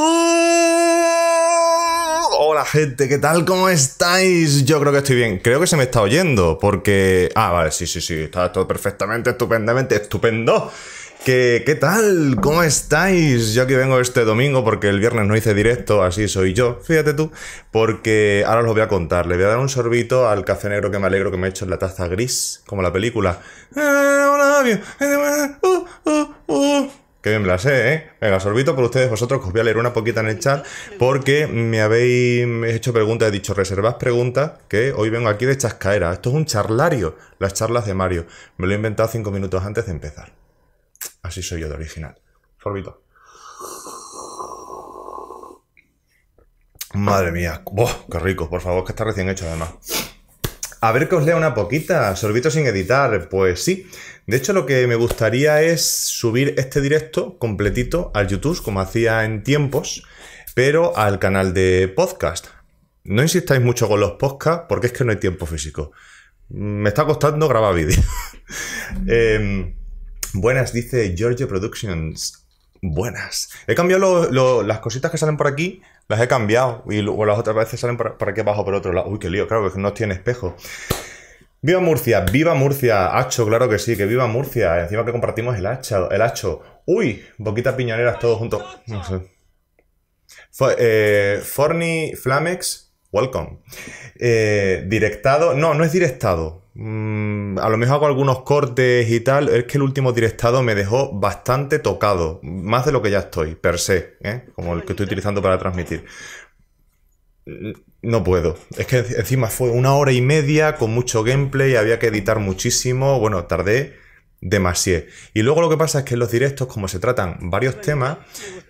Mm. Hola gente, ¿qué tal? ¿Cómo estáis? Yo creo que estoy bien. Creo que se me está oyendo porque... Ah, vale, sí, sí, sí, está todo perfectamente, estupendamente, estupendo. ¿Qué, ¿Qué tal? ¿Cómo estáis? Yo aquí vengo este domingo porque el viernes no hice directo, así soy yo, fíjate tú, porque ahora os lo voy a contar. Le voy a dar un sorbito al café negro que me alegro que me he hecho en la taza gris, como la película. Eh, que bien sé, ¿eh? Venga, sorbito por ustedes vosotros, os voy a leer una poquita en el chat, porque me habéis hecho preguntas, he dicho, reservas, preguntas, que hoy vengo aquí de chascaera. Esto es un charlario, las charlas de Mario. Me lo he inventado cinco minutos antes de empezar. Así soy yo de original. Sorbito. Madre mía, qué rico, por favor, que está recién hecho además. A ver que os lea una poquita, sorbito sin editar, pues sí. De hecho, lo que me gustaría es subir este directo completito al YouTube, como hacía en tiempos, pero al canal de podcast. No insistáis mucho con los podcasts porque es que no hay tiempo físico. Me está costando grabar vídeo. Em, buenas, dice Giorgio Productions. Buenas. He cambiado las cositas que salen por aquí las he cambiado y luego las otras veces salen por, por, aquí abajo por otro lado. Uy, qué lío, claro, que no tiene espejo. Viva Murcia, viva Murcia, Hacho, claro que sí, que viva Murcia. Encima que compartimos el hacha, el hacho. Uy, boquitas piñoneras todos juntos. No sé. Eh, Forni Flamex, welcome. Eh, directado, no, no es directado. Mm, a lo mejor hago algunos cortes y tal. Es que el último directado me dejó bastante tocado, más de lo que ya estoy, per se, ¿eh? como el que estoy utilizando para transmitir no puedo. Es que e-, encima fue una hora y media con mucho gameplay, había que editar muchísimo. Bueno, tardé demasiado. Y luego lo que pasa es que en los directos, como se tratan varios temas,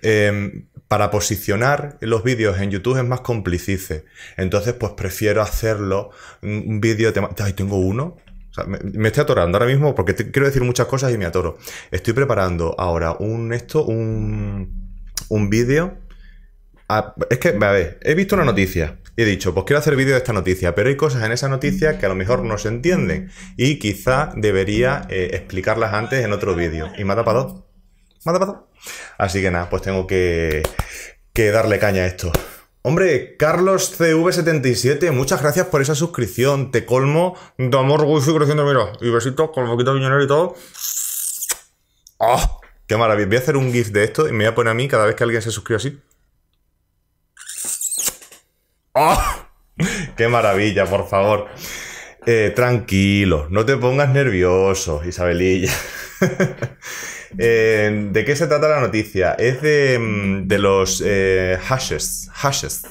em, para posicionar los vídeos en YouTube es más complicice. Entonces, pues prefiero hacerlo un vídeo de tema. Ay, tengo uno. me, estoy atorando ahora mismo porque quiero decir muchas cosas y me atoro. Estoy preparando ahora un esto, un, un vídeo Ah, es que, a ver, he visto una noticia y he dicho, pues quiero hacer vídeo de esta noticia, pero hay cosas en esa noticia que a lo mejor no se entienden y quizá debería eh, explicarlas antes en otro vídeo. Y me ha tapado. Me ha tapado. Así que nada, pues tengo que, darle caña a esto. Hombre, Carlos CV77, muchas gracias por esa suscripción. Te colmo de amor, creciendo, mira. Y besitos con poquito y todo. ¡Oh! ¡Qué maravilla! Voy a hacer un GIF de esto y me voy a poner a mí cada vez que alguien se suscribe así. ¡Oh! ¡Qué maravilla, por favor! Eh, tranquilo, no te pongas nervioso, Isabelilla. Eh, ¿De qué se trata la noticia? Es de, mm, los eh, hashes, hashes,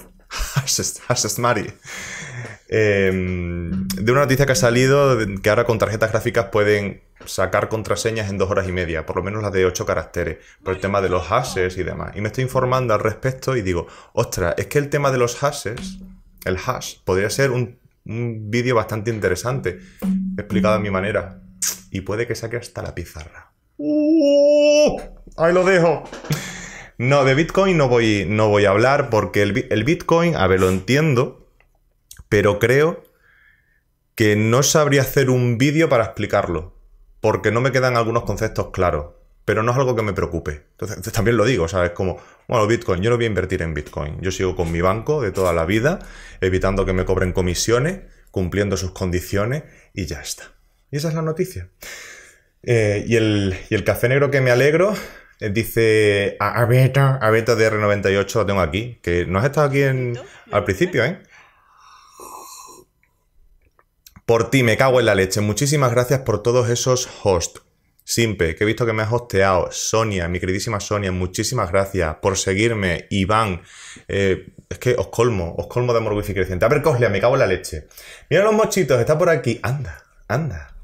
hashes, hashes, Mari. Em, de una noticia que ha salido que ahora con tarjetas gráficas pueden sacar contraseñas en dos horas y media, por lo menos las de ocho caracteres, por el tema de los hashes y demás. Y me estoy informando al respecto y digo, ostras, es que el tema de los hashes, el hash, podría ser un, un vídeo bastante interesante, explicado a mi manera. Y puede que saque hasta la pizarra. ¡Uh! Ahí lo dejo. No, de Bitcoin no voy, no voy a hablar porque el, el Bitcoin, a ver, lo entiendo, pero creo que no sabría hacer un vídeo para explicarlo, porque no me quedan algunos conceptos claros, pero no es algo que me preocupe. Entonces, también lo digo, ¿sabes? Como, bueno, Bitcoin, yo no voy a invertir en Bitcoin, yo sigo con mi banco de toda la vida, evitando que me cobren comisiones, cumpliendo sus condiciones y ya está. Y esa es la noticia. Eh, y, el, y, café negro que me alegro eh, dice a a beta de R98 lo tengo aquí, que no has estado aquí al principio, ¿eh? Por ti, me cago en la leche. Muchísimas gracias por todos esos hosts. Simpe, que he visto que me has hosteado. Sonia, mi queridísima Sonia, muchísimas gracias por seguirme. Iván, eh, es que os colmo, os colmo de amor wifi creciente. A ver, Coslia, me cago en la leche. Mira los mochitos, está por aquí. Anda, anda.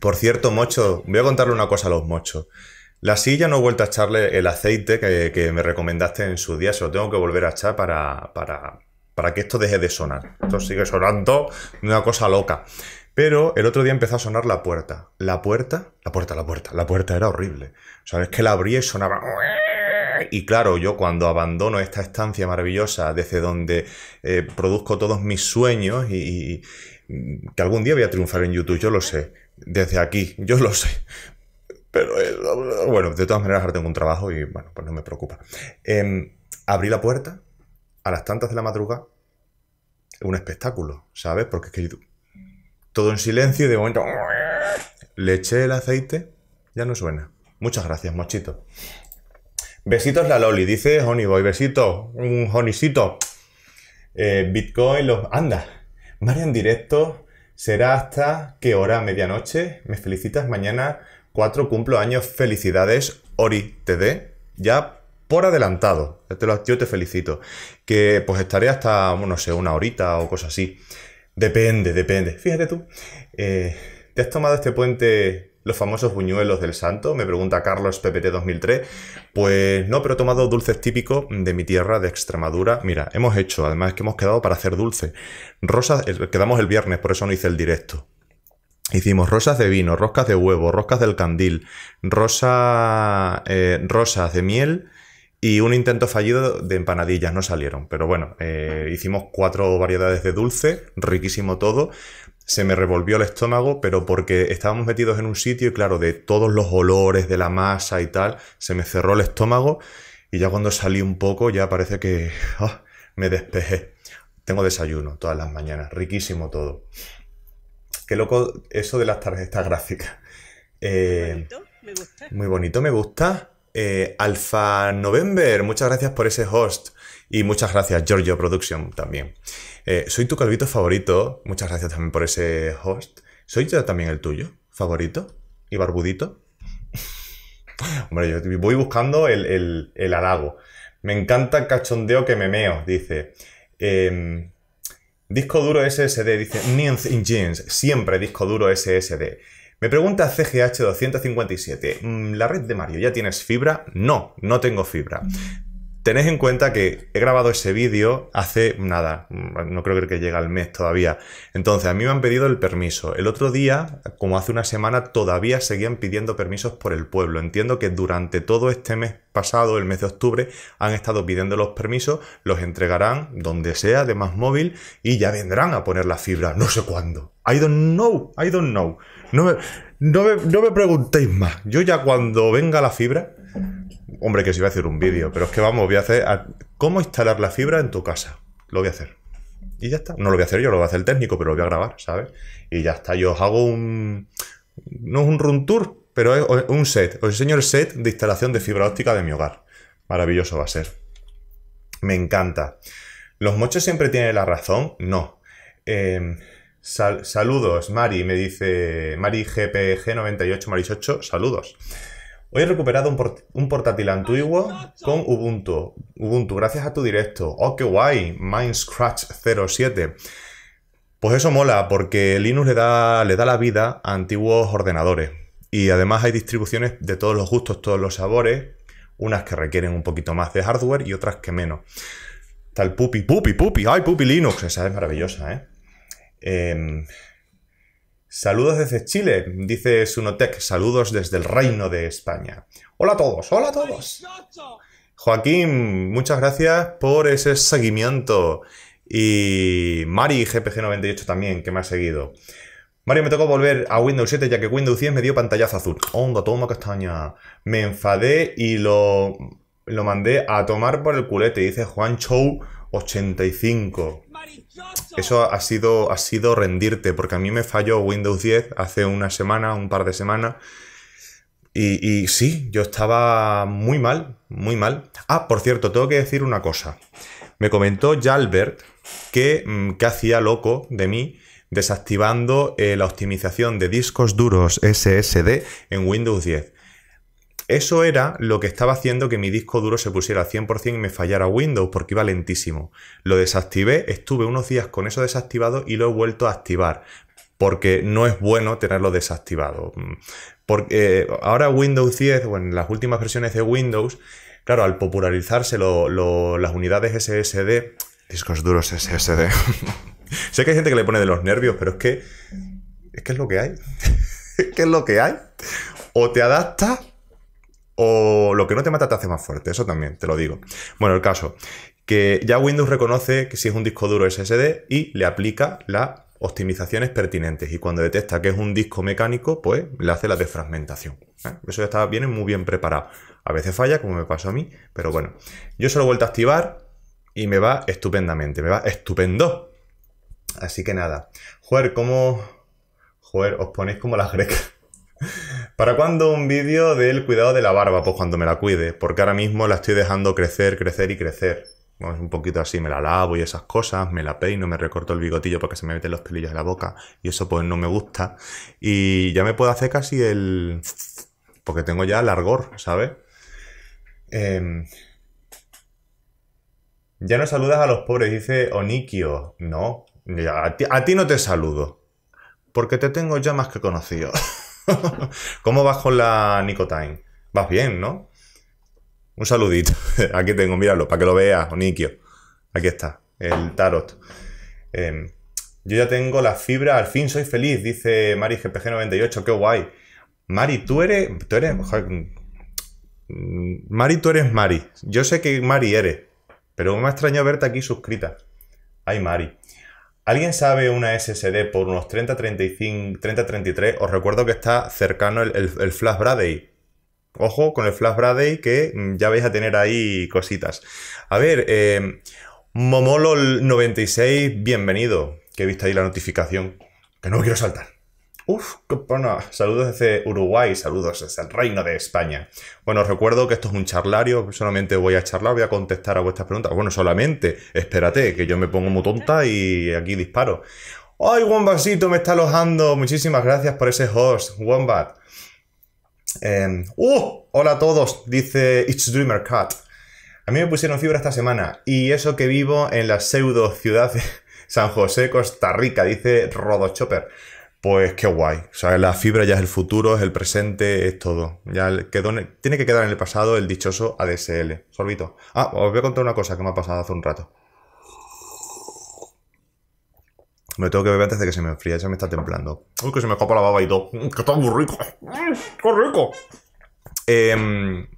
Por cierto, mocho, voy a contarle una cosa a los mochos. La silla no he vuelto a echarle el aceite que, me recomendaste en su día, se lo tengo que volver a echar para para que esto deje de sonar. Esto sigue sonando una cosa loca. Pero el otro día empezó a sonar la puerta. La puerta, la puerta, la puerta, la puerta era horrible. O sea, es que la abrí y sonaba... Y claro, yo cuando abandono esta estancia maravillosa desde donde eh, produzco todos mis sueños y, que algún día voy a triunfar en YouTube, yo lo sé. Desde aquí, yo lo sé. Pero eh, bueno, de todas maneras ahora tengo un trabajo y bueno, pues no me preocupa. Em, abrí la puerta a las tantas de la madrugada un espectáculo, ¿sabes? Porque es que todo en silencio y de momento le eché el aceite, ya no suena. Muchas gracias, mochito. Besitos la Loli, dice Boy. besito un honisito. Eh, Bitcoin, los... Anda, Mario en directo será hasta qué hora, medianoche. Me felicitas mañana, cuatro cumplo años. Felicidades, Ori TD. Ya por adelantado. Yo te, lo, felicito. Que pues estaré hasta, no sé, una horita o cosa así. Depende, depende. Fíjate tú. Eh, ¿Te has tomado este puente los famosos buñuelos del santo? Me pregunta Carlos PPT 2003. Pues no, pero he tomado dulces típicos de mi tierra, de Extremadura. Mira, hemos hecho, además que hemos quedado para hacer dulce. Rosas, quedamos el viernes, por eso no hice el directo. Hicimos rosas de vino, roscas de huevo, roscas del candil, rosa, eh, rosas de miel, y un intento fallido de empanadillas, no salieron. Pero bueno, eh, hicimos cuatro variedades de dulce, riquísimo todo. Se me revolvió el estómago, pero porque estábamos metidos en un sitio y claro, de todos los olores, de la masa y tal, se me cerró el estómago. Y ya cuando salí un poco, ya parece que ah, me despejé. Tengo desayuno todas las mañanas, riquísimo todo. Qué loco eso de las tarjetas gráficas. muy eh, bonito, me gusta. Muy bonito, me gusta. Eh, Alfa November, muchas gracias por ese host. Y muchas gracias, Giorgio Production, también. Eh, soy tu calvito favorito. Muchas gracias también por ese host. ¿Soy yo también el tuyo favorito? ¿Y barbudito? Hombre, yo voy buscando el, el, halago. Me encanta el cachondeo que me meo, dice. Em, disco duro SSD, dice Ninth in Jeans. Siempre disco duro SSD. Me pregunta CGH257, mm, ¿la red de Mario ya tienes fibra? No, no tengo fibra. Tened en cuenta que he grabado ese vídeo hace nada, mm, no creo que llegue al mes todavía. Entonces, a mí me han pedido el permiso. El otro día, como hace una semana, todavía seguían pidiendo permisos por el pueblo. Entiendo que durante todo este mes pasado, el mes de octubre, han estado pidiendo los permisos, los entregarán donde sea, de más móvil, y ya vendrán a poner la fibra, no sé cuándo. I don't know, I don't know. No me, preguntéis más. Yo ya cuando venga la fibra, hombre, que si voy a hacer un vídeo, pero es que vamos, voy a hacer cómo instalar la fibra en tu casa. Lo voy a hacer. Y ya está. No lo voy a hacer yo, lo va a hacer el técnico, pero lo voy a grabar, ¿sabes? Y ya está. Yo os hago un. No es un run tour, pero es un set. Os enseño el set de instalación de fibra óptica de mi hogar. Maravilloso va a ser. Me encanta. ¿Los mochos siempre tienen la razón? No. Eh, saludos, Mari, me dice Mari GPG98 Mari 8 saludos. Hoy he recuperado un, portátil antiguo con Ubuntu. Ubuntu, gracias a tu directo. Oh, qué guay, Mindscratch07. Pues eso mola, porque Linux le da, le da la vida a antiguos ordenadores. Y además hay distribuciones de todos los gustos, todos los sabores, unas que requieren un poquito más de hardware y otras que menos. ¡Tal Pupi, Pupi, Pupi, ay, Pupi Linux, esa es maravillosa, ¿eh? Em, saludos desde Chile, dice Sunotec. Saludos desde el Reino de España. Hola a todos, hola a todos. Joaquín, muchas gracias por ese seguimiento. Y Mari GPG98 también, que me ha seguido. Mario, me tocó volver a Windows 7 ya que Windows 10 me dio pantallazo azul. Hongo, toma castaña. Me enfadé y lo, lo mandé a tomar por el culete, dice Juan 85 eso ha sido, ha sido rendirte, porque a mí me falló Windows 10 hace una semana, un par de semanas. Y, sí, yo estaba muy mal, muy mal. Ah, por cierto, tengo que decir una cosa. Me comentó Jalbert que, mm, que hacía loco de mí desactivando eh, la optimización de discos duros SSD en Windows 10. Eso era lo que estaba haciendo que mi disco duro se pusiera al 100% y me fallara Windows porque iba lentísimo. Lo desactivé, estuve unos días con eso desactivado y lo he vuelto a activar porque no es bueno tenerlo desactivado. Mm, porque eh, ahora Windows 10, o en las últimas versiones de Windows, claro, al popularizarse las unidades SSD, discos duros SSD, sé que hay gente que le pone de los nervios, pero es que es, que es lo que hay. es que es lo que hay. O te adaptas o lo que no te mata te hace más fuerte, eso también, te lo digo. Bueno, el caso, que ya Windows reconoce que si es un disco duro SSD y le aplica las optimizaciones pertinentes y cuando detecta que es un disco mecánico, pues le hace la desfragmentación ¿eh? Eso ya está, viene muy bien preparado. A veces falla, como me pasó a mí, pero bueno. Yo solo lo he vuelto a activar y me va estupendamente, me va estupendo. Así que nada. Joder, como Joder, os ponéis como las grecas. ¿Para cuándo un vídeo del cuidado de la barba? Pues cuando me la cuide, porque ahora mismo la estoy dejando crecer, crecer y crecer. un poquito así, me la lavo y esas cosas, me la peino, me recorto el bigotillo porque se me meten los pelillos en la boca y eso pues no me gusta. Y ya me puedo hacer casi el... porque tengo ya largor, ¿sabes? Em, ya no saludas a los pobres, dice Onikio. No, a ti no te saludo, porque te tengo ya más que conocido. ¿Cómo vas con la Nicotine? Vas bien, ¿no? Un saludito. Aquí tengo, míralo, para que lo veas, Oniquio. Aquí está, el tarot. Em, yo ya tengo la fibra, al fin soy feliz, dice Mari GPG98, qué guay. Mari, tú eres. Tú eres. Mm, Mari, tú eres Mari. Yo sé que Mari eres, pero me ha extrañado verte aquí suscrita. Ay, Mari. ¿Alguien sabe una SSD por unos 30, 35, 30, 33? Os recuerdo que está cercano el, Flash Braday. Ojo con el Flash Braday que mm, ya vais a tener ahí cositas. A ver, eh, Momolo96, bienvenido. Que he visto ahí la notificación. Que no quiero saltar. Uf, qué pena. Saludos desde Uruguay, saludos desde el Reino de España. Bueno, recuerdo que esto es un charlario, solamente voy a charlar, voy a contestar a vuestras preguntas. Bueno, solamente, espérate, que yo me pongo muy tonta y aquí disparo. ¡Ay, Wombatcito me está alojando! Muchísimas gracias por ese host, Wombat. Em, ¡Uh! Hola a todos, dice It's Dreamer Cat. A mí me pusieron fibra esta semana y eso que vivo en la pseudo ciudad de San José, Costa Rica, dice Rodo Chopper pues qué guay. O sea, la fibra ya es el futuro, es el presente, es todo. Ya quedó tiene que quedar en el pasado el dichoso ADSL. Sorbito. Ah, os voy a contar una cosa que me ha pasado hace un rato. Me tengo que beber antes de que se me enfríe, ya me está templando. Uy, que se me escapa la baba y todo. Mm, que está muy rico. Mm, ¡Qué rico! Em,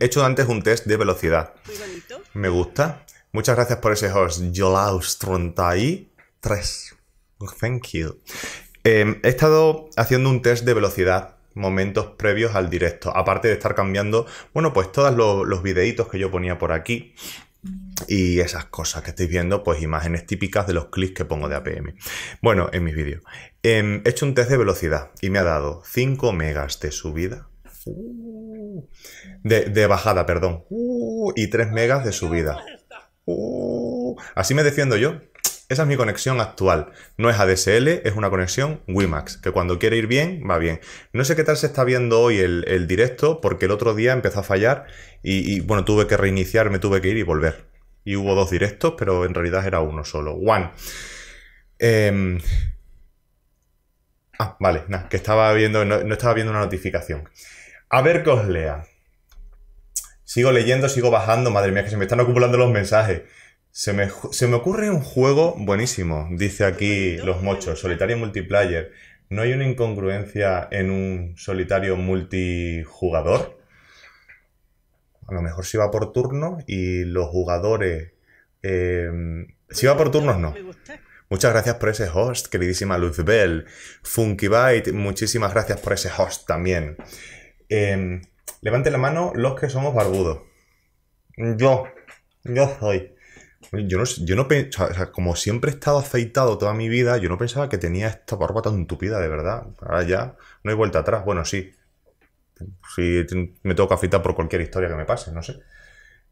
he hecho antes un test de velocidad. Me gusta. Muchas gracias por ese host. Yolaus Trontai 3. Thank you. Em, he estado haciendo un test de velocidad momentos previos al directo, aparte de estar cambiando, bueno, pues todos los, videitos que yo ponía por aquí y esas cosas que estáis viendo, pues imágenes típicas de los clics que pongo de APM. Bueno, en mis vídeos. Em, he hecho un test de velocidad y me ha dado 5 megas de subida. Uh, de, bajada, perdón. Uh, y 3 megas de subida. Uh, así me defiendo yo. Esa es mi conexión actual. No es ADSL, es una conexión WiMAX, que cuando quiere ir bien, va bien. No sé qué tal se está viendo hoy el, directo, porque el otro día empezó a fallar y, bueno, tuve que reiniciar, me tuve que ir y volver. Y hubo dos directos, pero en realidad era uno solo. One. Em, ah, vale, nada, que estaba viendo, no, no estaba viendo una notificación. A ver qué os lea. Sigo leyendo, sigo bajando, madre mía, que se me están acumulando los mensajes. Se me, ocurre un juego buenísimo, dice aquí los mochos, solitario multiplayer. ¿No hay una incongruencia en un solitario multijugador? A lo mejor si va por turno y los jugadores... Em, si va por turnos, no. Muchas gracias por ese host, queridísima Luzbel. Byte muchísimas gracias por ese host también. Em, levante la mano los que somos barbudos. Yo, yo soy. Yo no, yo no como siempre he estado aceitado toda mi vida, yo no pensaba que tenía esta barba tan tupida, de verdad. Ahora ya no hay vuelta atrás. Bueno, sí. Si sí, me tengo que afeitar por cualquier historia que me pase, no sé.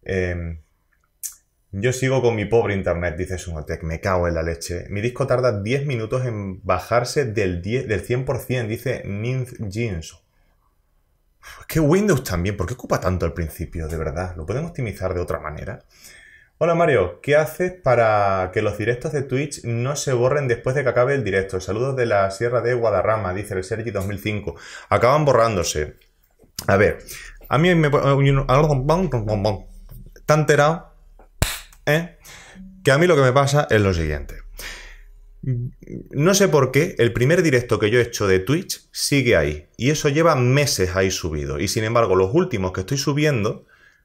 Em, yo sigo con mi pobre internet, dice Sunotec, me cago en la leche. Mi disco tarda 10 minutos en bajarse del, del 100%, dice Ninth Jeans. qué que Windows también, ¿por qué ocupa tanto al principio, de verdad? ¿Lo pueden optimizar de otra manera? Hola Mario, ¿qué haces para que los directos de Twitch no se borren después de que acabe el directo? Saludos de la Sierra de Guadarrama, dice el Sergi 2005. Acaban borrándose. A ver, a mí me... Tan enterado, ¿eh? Que a mí lo que me pasa es lo siguiente. No sé por qué el primer directo que yo he hecho de Twitch sigue ahí. Y eso lleva meses ahí subido. Y sin embargo, los últimos que estoy subiendo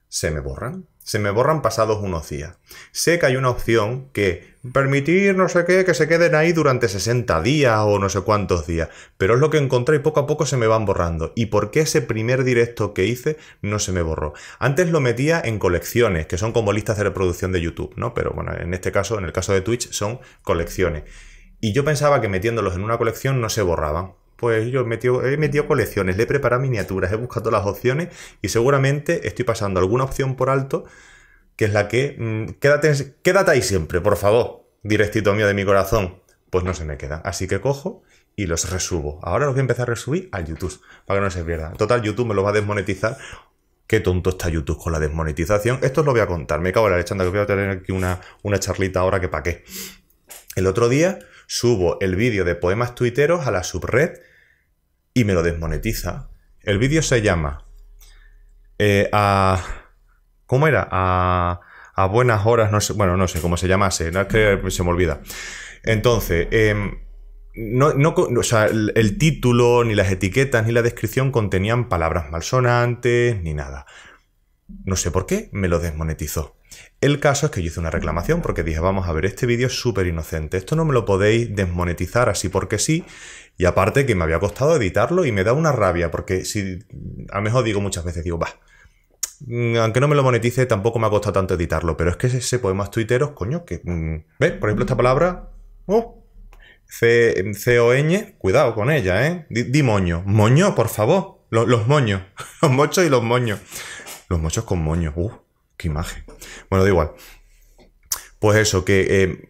se me borran se me borran pasados unos días. Sé que hay una opción que permitir no sé qué, que se queden ahí durante 60 días o no sé cuántos días, pero es lo que encontré y poco a poco se me van borrando. ¿Y por qué ese primer directo que hice no se me borró? Antes lo metía en colecciones, que son como listas de reproducción de YouTube, ¿no? Pero bueno, en este caso, en el caso de Twitch, son colecciones. Y yo pensaba que metiéndolos en una colección no se borraban. Pues yo he metido, he colecciones, le he preparado miniaturas, he buscado las opciones y seguramente estoy pasando alguna opción por alto, que es la que... Mm, quédate, ahí siempre, por favor, directito mío de mi corazón. Pues no se me queda. Así que cojo y los resubo. Ahora los voy a empezar a resubir a YouTube, para que no se pierda. Total, YouTube me los va a desmonetizar. Qué tonto está YouTube con la desmonetización. Esto os lo voy a contar. Me cago en la lechanda que voy a tener aquí una, una charlita ahora que pa' qué. El otro día subo el vídeo de poemas tuiteros a la subred y me lo desmonetiza. El vídeo se llama eh, a... ¿Cómo era? A, a buenas horas, no sé, bueno, no sé cómo se llamase, no que se me olvida. Entonces, em, no, no, el, el, título, ni las etiquetas, ni la descripción contenían palabras malsonantes, ni nada. No sé por qué, me lo desmonetizó. El caso es que yo hice una reclamación porque dije, vamos a ver, este vídeo es súper inocente, esto no me lo podéis desmonetizar así porque sí, y aparte que me había costado editarlo y me da una rabia, porque si, a lo mejor digo muchas veces, digo, va, mm, aunque no me lo monetice, tampoco me ha costado tanto editarlo, pero es que ese podemos tuiteros, coño, que... Mm, ¿Ves? Por ejemplo, esta palabra... Oh, C o ñ cuidado con ella, ¿eh? Di, moño. Moño, por favor. Los, los moños. Los mochos y los moños. Los mochos con moños. ¡Uh! ¡Qué imagen! Bueno, da igual. Pues eso, que eh,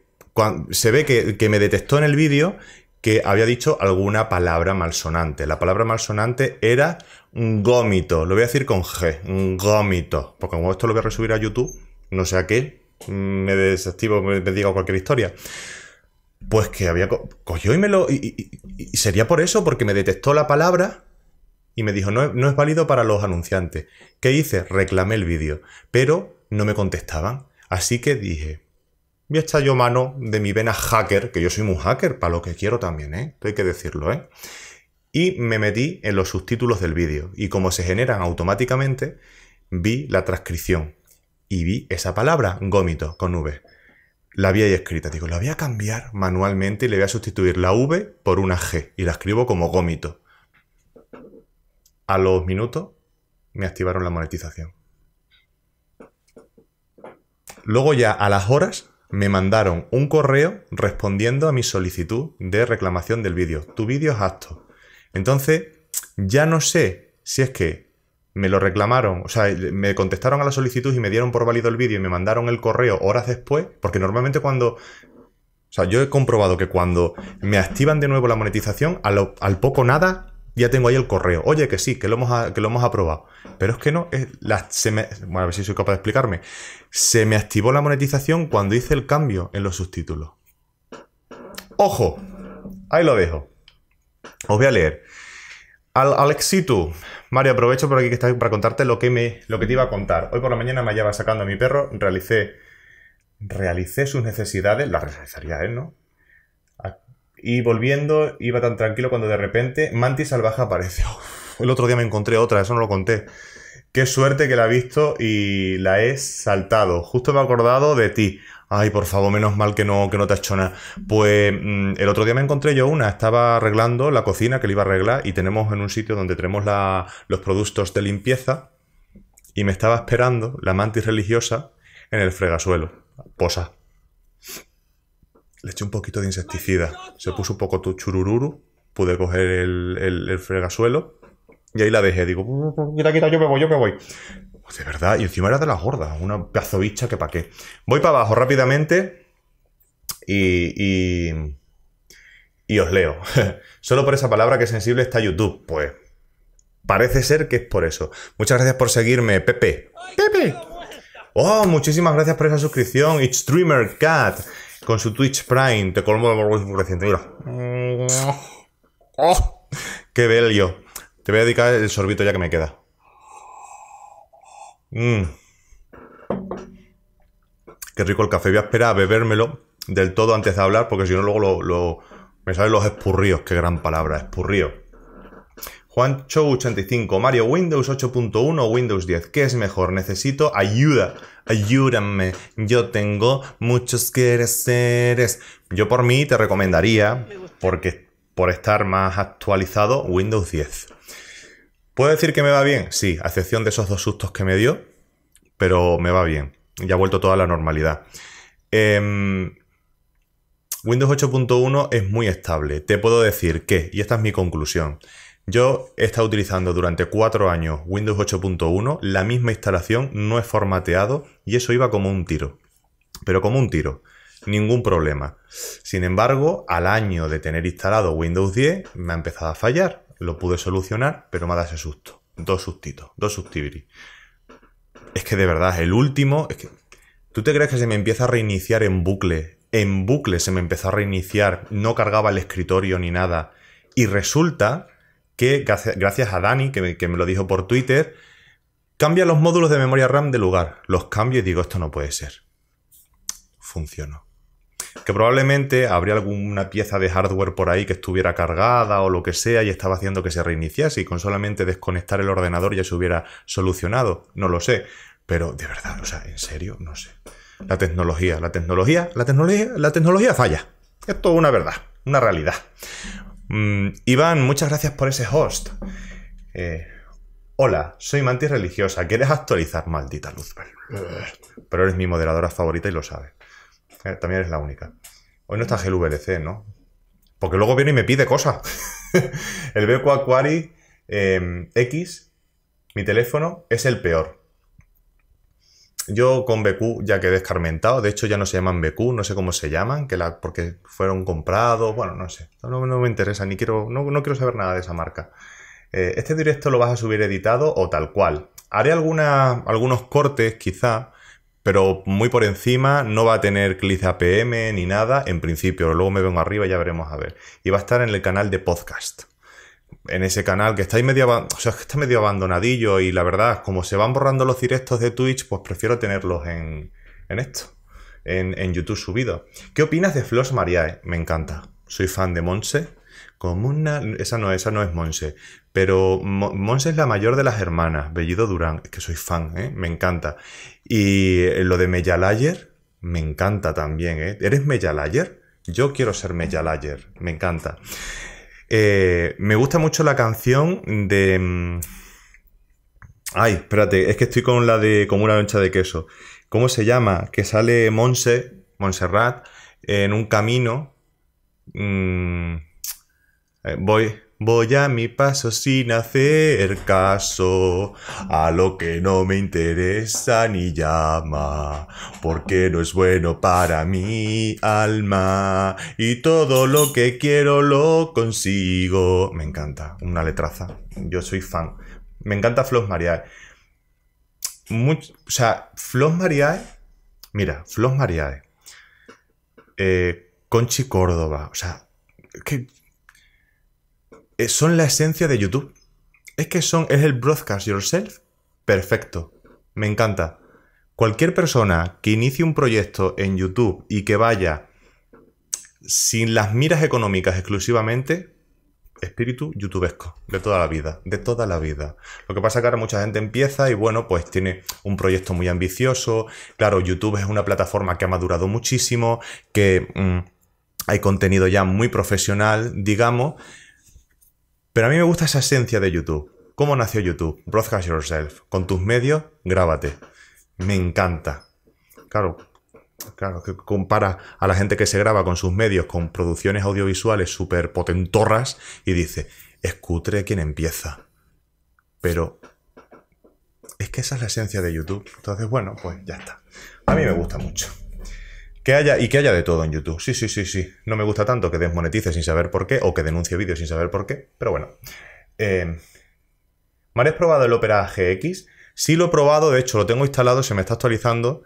se ve que, me detectó en el vídeo que había dicho alguna palabra malsonante. La palabra malsonante era gómito. Lo voy a decir con G. Un Gómito. Porque como esto lo voy a resubir a YouTube, no sé a qué, mm, me desactivo, me, digo diga cualquier historia. Pues que había cogió y me lo. y, sería por eso, porque me detectó la palabra y me dijo, no, es válido para los anunciantes. ¿Qué hice? Reclamé el vídeo, pero no me contestaban. Así que dije, voy a echar yo mano de mi vena hacker, que yo soy muy hacker, para lo que quiero también, ¿eh? Esto hay que decirlo, ¿eh? Y me metí en los subtítulos del vídeo. Y como se generan automáticamente, vi la transcripción. Y vi esa palabra, gómito, con V. La había ahí escrita. Digo, la voy a cambiar manualmente y le voy a sustituir la V por una G. Y la escribo como gómito. A los minutos me activaron la monetización. Luego ya a las horas me mandaron un correo respondiendo a mi solicitud de reclamación del vídeo. Tu vídeo es apto. Entonces, ya no sé si es que me lo reclamaron, o sea, me contestaron a la solicitud y me dieron por válido el vídeo y me mandaron el correo horas después, porque normalmente cuando... O sea, yo he comprobado que cuando me activan de nuevo la monetización, al poco nada ya tengo ahí el correo. Oye, que sí, que lo hemos, que lo hemos aprobado. Pero es que no, es la, bueno, a ver si soy capaz de explicarme. Se me activó la monetización cuando hice el cambio en los subtítulos. ¡Ojo! Ahí lo dejo. Os voy a leer. Al Alexitu. Mario, aprovecho por aquí que estás para contarte lo que, me, lo que te iba a contar. Hoy por la mañana me llevaba sacando a mi perro, realicé, realicé sus necesidades, las realizaría él, ¿no? y volviendo iba tan tranquilo cuando de repente Mantis salvaje aparece. el otro día me encontré otra, eso no lo conté. Qué suerte que la he visto y la he saltado. Justo me he acordado de ti. Ay, por favor, menos mal que no, que no te has hecho nada. Pues mm, el otro día me encontré yo una, estaba arreglando la cocina que le iba a arreglar y tenemos en un sitio donde tenemos los productos de limpieza y me estaba esperando la mantis religiosa en el fregasuelo. Posa le eché un poquito de insecticida. Se puso un poco tu churururu. Pude coger el, el, fregasuelo. Y ahí la dejé. Digo, mm, mm, mm, quita, quita, yo me voy, yo me voy. de verdad. Y encima era de las gordas. Una pedazo que pa' qué. Voy para abajo rápidamente. Y, y, y os leo. Solo por esa palabra que sensible está YouTube. Pues parece ser que es por eso. Muchas gracias por seguirme, Pepe. Pepe. Oh, muchísimas gracias por esa suscripción. It's Streamer Cat con su Twitch Prime, te colmo de morbos reciente. Mira. Oh. ¡Qué bello! Te voy a dedicar el sorbito ya que me queda. Mm. Qué rico el café. Voy a esperar a bebérmelo del todo antes de hablar, porque si no, luego lo, me salen los espurríos. Qué gran palabra, espurrío. Juancho85, Mario, Windows 8.1 o Windows 10, ¿qué es mejor? Necesito ayuda, ayúdame, yo tengo muchos quereres. Yo por mí te recomendaría, porque por estar más actualizado, Windows 10. ¿Puedo decir que me va bien? Sí, a excepción de esos dos sustos que me dio, pero me va bien. Ya ha vuelto toda la normalidad. Em, Windows 8.1 es muy estable. Te puedo decir que, y esta es mi conclusión, yo he estado utilizando durante cuatro años Windows 8.1, la misma instalación, no he formateado y eso iba como un tiro. Pero como un tiro, ningún problema. Sin embargo, al año de tener instalado Windows 10 me ha empezado a fallar. Lo pude solucionar, pero me ha dado ese susto. Dos sustitos, dos sustibri. Es que de verdad, el último, es que... ¿Tú te crees que se me empieza a reiniciar en bucle? En bucle se me empezó a reiniciar, no cargaba el escritorio ni nada. Y resulta que gracias a Dani, que me, lo dijo por Twitter, cambia los módulos de memoria RAM de lugar. Los cambio y digo, esto no puede ser. Funcionó. Que probablemente habría alguna pieza de hardware por ahí que estuviera cargada o lo que sea y estaba haciendo que se reiniciase y con solamente desconectar el ordenador ya se hubiera solucionado. No lo sé. Pero de verdad, o sea, en serio, no sé. La tecnología, la tecnología, la tecnología, la tecnología falla. Esto es una verdad, una realidad. Mm, Iván, muchas gracias por ese host. Eh, hola, soy mantis religiosa. ¿Quieres actualizar, maldita luz? Pero eres mi moderadora favorita y lo sabes. Eh, también eres la única. Hoy no está GLVLC, ¿no? Porque luego viene y me pide cosas. el BQ Aquari eh, X, mi teléfono, es el peor. Yo con BQ ya quedé escarmentado, de hecho ya no se llaman BQ, no sé cómo se llaman, que la, porque fueron comprados, bueno, no sé, no, me interesa, ni quiero, no, quiero saber nada de esa marca. Eh, este directo lo vas a subir editado o tal cual. Haré algunos cortes quizá, pero muy por encima, no va a tener clic APM ni nada, en principio, luego me vengo arriba y ya veremos a ver. Y va a estar en el canal de podcast en ese canal que está medio, medio abandonadillo y la verdad, como se van borrando los directos de Twitch, pues prefiero tenerlos en, esto, en, YouTube subido. ¿Qué opinas de Flos María? Me encanta. Soy fan de Monse. Como una... Esa no, esa no es Monse. Pero Monse es la mayor de las hermanas, Bellido Durán. Es que soy fan, ¿eh? me encanta. Y eh, lo de Mellalayer, me encanta también. ¿eh? ¿Eres Mellalayer? Yo quiero ser Mellalayer, me encanta. Eh, me gusta mucho la canción de... Mm, ay, espérate, es que estoy con la de como una loncha de queso. ¿Cómo se llama? Que sale Monse, Montserrat, en un camino. Mm, eh, voy, Voy a mi paso sin hacer caso a lo que no me interesa ni llama, porque no es bueno para mi alma y todo lo que quiero lo consigo. Me encanta, una letraza. Yo soy fan. Me encanta Flos Mariae. o sea, Flos Mariae, mira, Flos Mariae, eh, Conchi Córdoba, o sea, que eh, son la esencia de YouTube. Es que son, es el broadcast yourself perfecto. Me encanta. Cualquier persona que inicie un proyecto en YouTube y que vaya sin las miras económicas exclusivamente, espíritu youtubesco, de toda la vida, de toda la vida. Lo que pasa es que ahora mucha gente empieza y bueno, pues tiene un proyecto muy ambicioso. Claro, YouTube es una plataforma que ha madurado muchísimo, que mm, hay contenido ya muy profesional, digamos, pero a mí me gusta esa esencia de YouTube. ¿Cómo nació YouTube? Broadcast yourself. Con tus medios, grábate. Me encanta. Claro, claro, que compara a la gente que se graba con sus medios, con producciones audiovisuales súper potentorras y dice, escutre quien empieza. Pero es que esa es la esencia de YouTube. Entonces, bueno, pues ya está. A mí me gusta mucho. Que haya, y que haya de todo en YouTube. Sí, sí, sí, sí. No me gusta tanto que desmonetice sin saber por qué, o que denuncie vídeos sin saber por qué, pero bueno. Eh, probado el Opera GX? Sí lo he probado, de hecho lo tengo instalado, se me está actualizando,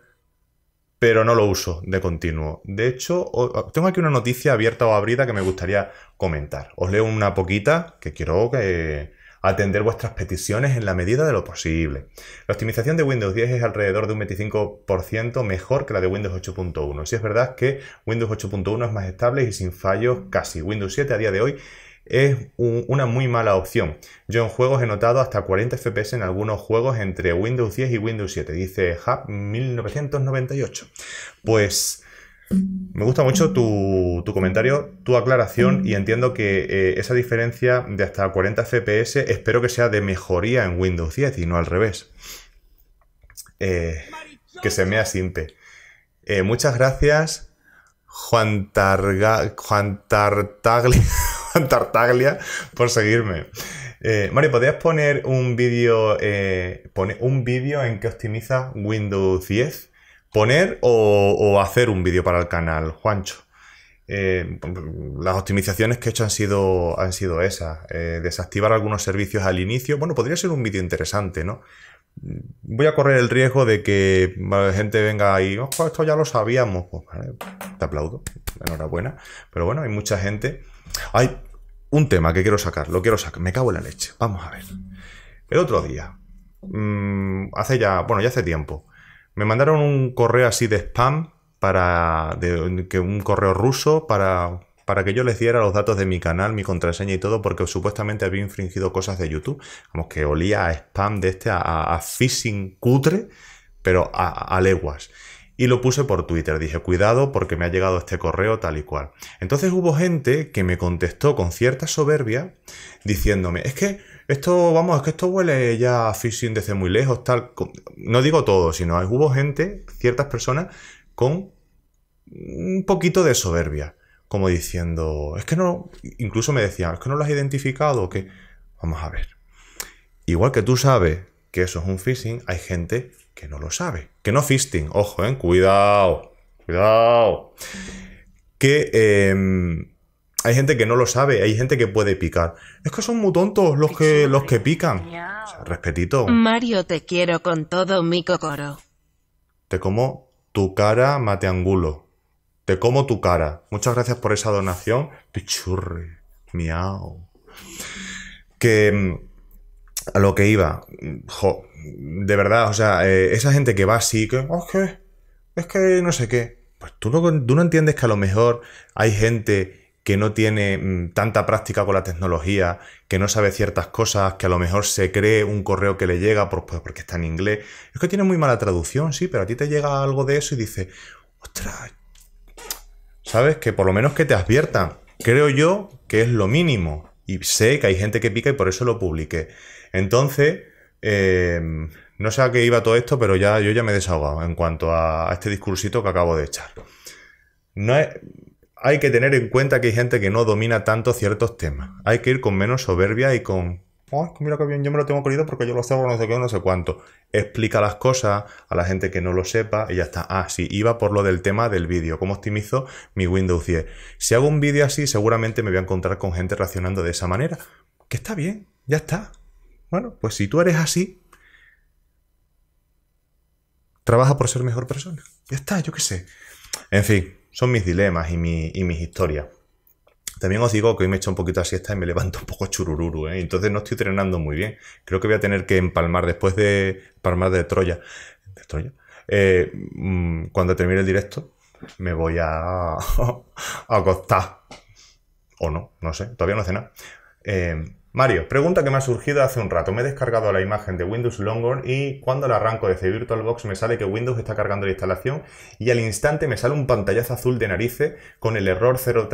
pero no lo uso de continuo. De hecho, tengo aquí una noticia abierta o abrida que me gustaría comentar. Os leo una poquita que quiero que, atender vuestras peticiones en la medida de lo posible. La optimización de Windows 10 es alrededor de un 25% mejor que la de Windows 8.1. Si es verdad que Windows 8.1 es más estable y sin fallos casi. Windows 7 a día de hoy es una muy mala opción. Yo en juegos he notado hasta 40 FPS en algunos juegos entre Windows 10 y Windows 7, dice Hub 1998. Pues me gusta mucho tu, comentario, tu aclaración y entiendo que eh, esa diferencia de hasta 40 FPS espero que sea de mejoría en Windows 10 y no al revés. Eh, que se me asiente. Eh, muchas gracias, Juan, Tartaglia, por seguirme. Mario, ¿podrías poner un vídeo un vídeo en que optimiza Windows 10? ¿Poner o, hacer un vídeo para el canal, Juancho? Eh, las optimizaciones que he hecho han sido, han sido esas. Eh, desactivar algunos servicios al inicio. Bueno, podría ser un vídeo interesante, ¿no? Voy a correr el riesgo de que la gente venga y, ojo, esto ya lo sabíamos. Pues, te aplaudo, enhorabuena. Pero bueno, hay mucha gente. Hay un tema que quiero sacar, lo quiero sacar. Me cago en la leche. Vamos a ver. El otro día, mm, hace ya, bueno, ya hace tiempo, me mandaron un correo así de spam, para que un correo ruso para, para que yo les diera los datos de mi canal, mi contraseña y todo, porque supuestamente había infringido cosas de YouTube. Como que olía a spam de este, a, phishing cutre, pero a, a leguas y lo puse por Twitter. Dije, cuidado porque me ha llegado este correo tal y cual. Entonces hubo gente que me contestó con cierta soberbia diciéndome, es que esto, vamos, es que esto huele ya a phishing desde muy lejos, tal. No digo todo, sino hubo gente, ciertas personas, con un poquito de soberbia. Como diciendo, es que no, incluso me decían, es que no lo has identificado, que... Vamos a ver. Igual que tú sabes que eso es un phishing, hay gente que no lo sabe. Que no fisting, ojo, ¿eh? cuidado, cuidado. Que em, hay gente que no lo sabe, hay gente que puede picar. Es que son muy tontos los que, los que pican. respetito. Mario, te quiero con todo mi cocoro. Te como tu cara, mateangulo. Te como tu cara. Muchas gracias por esa donación. Pichurri, miau. Que em, a lo que iba, de verdad, o sea, eh, esa gente que va así, oh, que, es que, no sé qué, pues tú no, tú no entiendes que a lo mejor hay gente que no tiene mm, tanta práctica con la tecnología, que no sabe ciertas cosas, que a lo mejor se cree un correo que le llega pues, pues, porque está en inglés. Es que tiene muy mala traducción, sí, pero a ti te llega algo de eso y dices, ostras, ¿sabes? Que por lo menos que te adviertan. Creo yo que es lo mínimo. Y sé que hay gente que pica y por eso lo publiqué. Entonces, em, no sé a qué iba todo esto, pero ya yo ya me he desahogado en cuanto a, este discursito que acabo de echar. No hay que tener en cuenta que hay gente que no domina tanto ciertos temas. Hay que ir con menos soberbia y con Oh, mira qué bien, yo me lo tengo querido porque yo lo sé, no sé qué, no sé cuánto. Explica las cosas a la gente que no lo sepa y ya está. Ah, sí, iba por lo del tema del vídeo, cómo optimizo mi Windows 10. Si hago un vídeo así, seguramente me voy a encontrar con gente reaccionando de esa manera, que está bien, ya está. Bueno, pues si tú eres así, trabaja por ser mejor persona. Ya está, yo qué sé. En fin, son mis dilemas y, mi, mis historias. También os digo que hoy me he hecho un poquito a siesta y me levanto un poco churururu, ¿eh? entonces no estoy entrenando muy bien. Creo que voy a tener que empalmar después de Empalmar de Troya. ¿De Troya? Eh, mm, cuando termine el directo, me voy a, a acostar. O no, no sé, todavía no hace nada. Eh, Mario, pregunta que me ha surgido hace un rato. Me he descargado la imagen de Windows Longhorn y cuando la arranco desde VirtualBox me sale que Windows está cargando la instalación y al instante me sale un pantallazo azul de narices con el error 0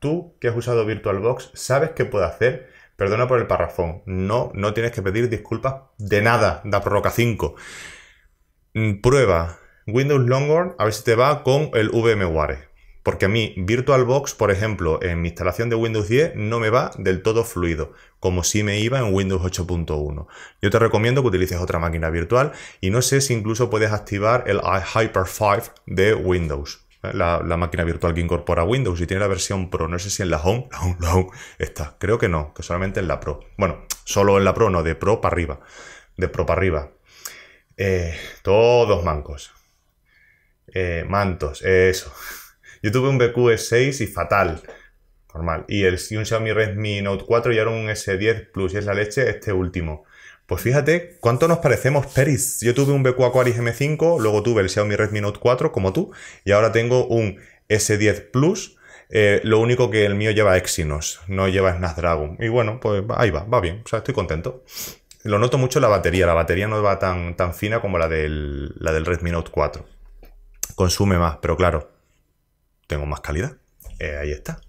Tú que has usado VirtualBox sabes qué puedo hacer. Perdona por el parrafón. No, no tienes que pedir disculpas de nada, da prorroca 5. Mm, prueba Windows Longhorn a ver si te va con el VMware. Porque a mí VirtualBox, por ejemplo, en mi instalación de Windows 10 no me va del todo fluido, como si me iba en Windows 8.1. Yo te recomiendo que utilices otra máquina virtual y no sé si incluso puedes activar el Hyper 5 de Windows. La, máquina virtual que incorpora Windows y tiene la versión Pro. No sé si en la Home, la Home, está. Creo que no, que solamente en la Pro. Bueno, solo en la Pro, no, de Pro para arriba. De Pro para arriba. Eh, todos mancos. Eh, mantos, eso. Yo tuve un BQ6 y fatal. Normal. Y, el, un Xiaomi Redmi Note 4 y ahora un S10 Plus. Y es la leche este último. Pues fíjate cuánto nos parecemos, Peris. Yo tuve un BQ Aquaris M5, luego tuve el Xiaomi Redmi Note 4, como tú, y ahora tengo un S10 Plus. Eh, lo único que el mío lleva Exynos, no lleva Snapdragon. Y bueno, pues ahí va, va bien. O sea, estoy contento. Lo noto mucho la batería. La batería no va tan, tan fina como la del, la del Redmi Note 4. Consume más, pero claro, tengo más calidad. Eh, ahí está.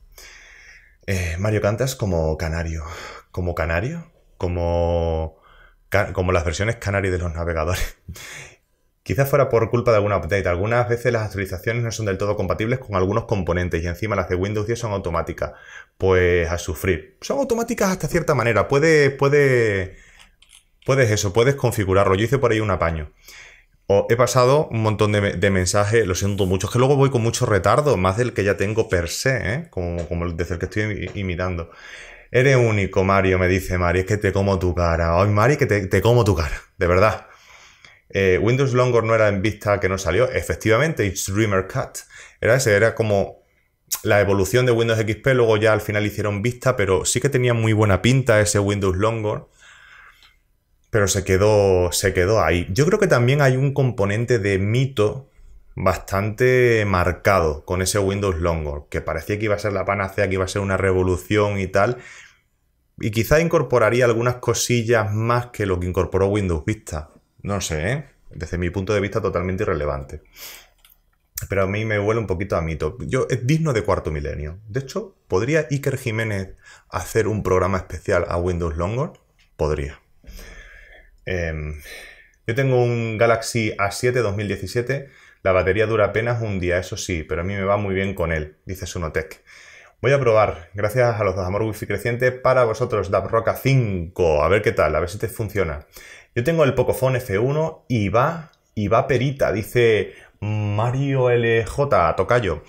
Eh, Mario Cantas como canario. Como canario. Como, como las versiones canarias de los navegadores. Quizás fuera por culpa de alguna update. Algunas veces las actualizaciones no son del todo compatibles con algunos componentes y encima las de Windows 10 son automáticas. Pues a sufrir. Son automáticas hasta cierta manera. Puedes, puedes, puedes eso, puedes configurarlo. Yo hice por ahí un apaño he pasado un montón de, mensajes, lo siento mucho, es que luego voy con mucho retardo, más del que ya tengo per se, ¿eh? como, desde el que estoy imitando. Eres único, Mario, me dice Mario, es que te como tu cara. Ay, Mario, que te, como tu cara, de verdad. Eh, Windows Longor no era en vista que no salió, efectivamente, It's Dreamer Cut. Era ese, era como la evolución de Windows XP, luego ya al final hicieron vista, pero sí que tenía muy buena pinta ese Windows Longor pero se quedó, se quedó ahí. Yo creo que también hay un componente de mito bastante marcado con ese Windows Longhorn, que parecía que iba a ser la panacea, que iba a ser una revolución y tal. Y quizá incorporaría algunas cosillas más que lo que incorporó Windows Vista. No sé, ¿eh? desde mi punto de vista totalmente irrelevante. Pero a mí me huele un poquito a mito. Yo, es digno de cuarto milenio. De hecho, ¿podría Iker Jiménez hacer un programa especial a Windows Longhorn? Podría. Em, yo tengo un Galaxy A7 2017, la batería dura apenas un día, eso sí, pero a mí me va muy bien con él, dice Sunotech. Voy a probar, gracias a los dos amor wifi creciente, para vosotros roca 5, a ver qué tal, a ver si te funciona. Yo tengo el Pocophone F1 y va, y va perita, dice Mario LJ, tocayo.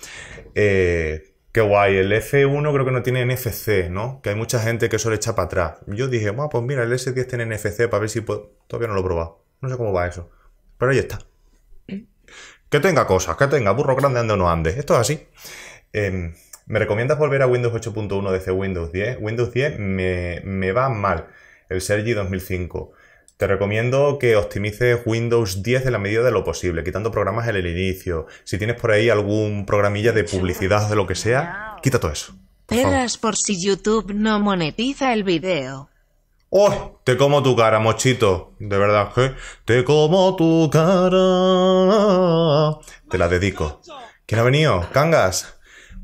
Eh, Qué guay, el F1 creo que no tiene NFC, ¿no? Que hay mucha gente que eso le echa para atrás. Yo dije, bueno, pues mira, el S10 tiene NFC para ver si puedo... Todavía no lo he probado. No sé cómo va eso. Pero ahí está. Que tenga cosas, que tenga burro grande ande o no ande. Esto es así. Em, ¿Me recomiendas volver a Windows 8.1 desde Windows 10? Windows 10 me, me va mal. El Sergi 2005. Te recomiendo que optimices Windows 10 en la medida de lo posible, quitando programas en el inicio. Si tienes por ahí algún programilla de publicidad de lo que sea, quita todo eso. Pedras por si YouTube no monetiza el video. ¡Oh! Te como tu cara, mochito. De verdad que ¿eh? te como tu cara. Te la dedico. ¿Quién ha venido? ¿Cangas?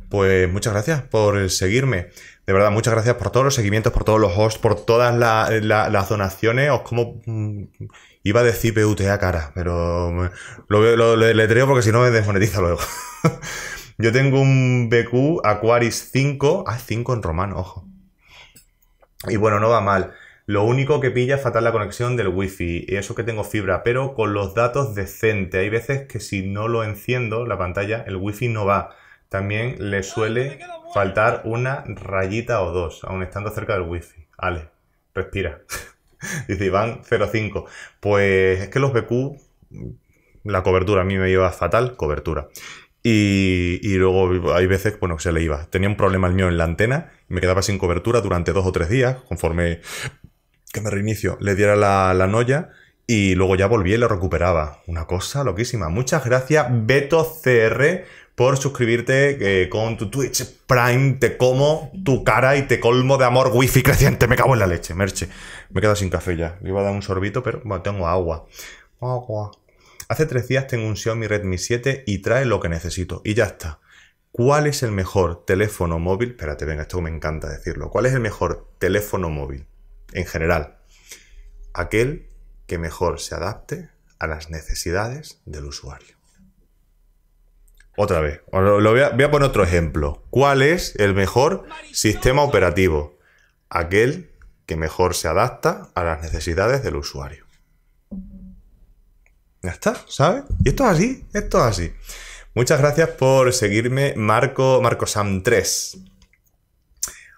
Pues muchas gracias por seguirme. De verdad, muchas gracias por todos los seguimientos, por todos los hosts, por todas las donaciones. Os como. Mm, iba a decir PUTA cara, pero lo, lo, porque si no me desmonetiza luego. Yo tengo un BQ Aquaris 5. Ah, 5 en romano, ojo. Y bueno, no va mal. Lo único que pilla es fatal la conexión del wifi. Eso que tengo fibra, pero con los datos decente. Hay veces que si no lo enciendo, la pantalla, el wifi no va también le suele faltar una rayita o dos, aun estando cerca del wifi. Ale, respira. Dice Iván 05. Pues es que los BQ, la cobertura a mí me lleva fatal, cobertura. Y, luego hay veces, bueno, que se le iba. Tenía un problema el mío en la antena me quedaba sin cobertura durante dos o tres días, conforme que me reinicio, le diera la, la noya y luego ya volví y lo recuperaba. Una cosa loquísima. Muchas gracias, Beto CR, por suscribirte eh, con tu Twitch Prime. Te como tu cara y te colmo de amor wifi creciente. Me cago en la leche, merche. Me he quedado sin café ya. Le iba a dar un sorbito, pero bueno, tengo agua. Agua. Hace tres días tengo un Xiaomi Redmi 7 y trae lo que necesito. Y ya está. ¿Cuál es el mejor teléfono móvil? Espérate, venga, esto me encanta decirlo. ¿Cuál es el mejor teléfono móvil en general? Aquel que mejor se adapte a las necesidades del usuario. Otra vez. Lo, lo voy, a, poner otro ejemplo. ¿Cuál es el mejor sistema operativo? Aquel que mejor se adapta a las necesidades del usuario. Ya está, ¿sabes? Y esto es así, esto es así. Muchas gracias por seguirme, Marco, Marco Sam 3.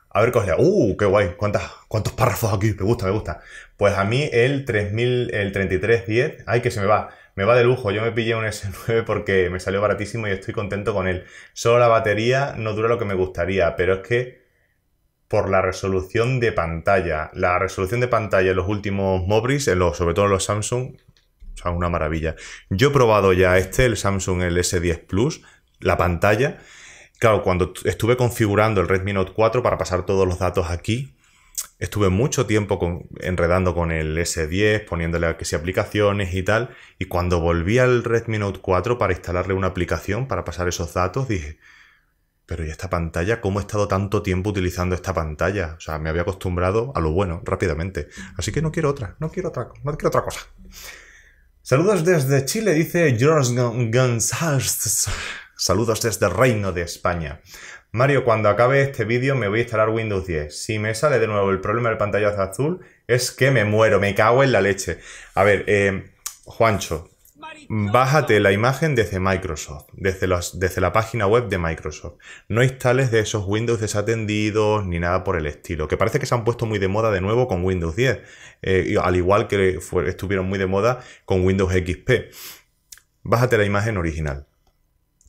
A ver, cogía. ¡Uh, qué guay! ¿Cuántas, ¿Cuántos párrafos aquí? Me gusta, me gusta. Pues a mí el 3000, el 3310. ¡Ay, que se me va! me va de lujo. Yo me pillé un S9 porque me salió baratísimo y estoy contento con él. Solo la batería no dura lo que me gustaría, pero es que por la resolución de pantalla. La resolución de pantalla en los últimos Mobris, en los, sobre todo en los Samsung, son una maravilla. Yo he probado ya este, el Samsung el S10 Plus, la pantalla. Claro, cuando estuve configurando el Redmi Note 4 para pasar todos los datos aquí, estuve mucho tiempo enredando con el S10, poniéndole a que si aplicaciones y tal, y cuando volví al Redmi Note 4 para instalarle una aplicación para pasar esos datos, dije, pero ¿y esta pantalla? ¿Cómo he estado tanto tiempo utilizando esta pantalla? O sea, me había acostumbrado a lo bueno rápidamente. Así que no quiero otra, no quiero otra, no quiero otra cosa. Saludos desde Chile, dice George González. Saludos desde Reino de España. Mario, cuando acabe este vídeo me voy a instalar Windows 10. Si me sale de nuevo el problema del pantallazo azul, es que me muero, me cago en la leche. A ver, eh, Juancho, bájate la imagen desde Microsoft, desde, la página web de Microsoft. No instales de esos Windows desatendidos ni nada por el estilo, que parece que se han puesto muy de moda de nuevo con Windows 10, eh, al igual que estuvieron muy de moda con Windows XP. Bájate la imagen original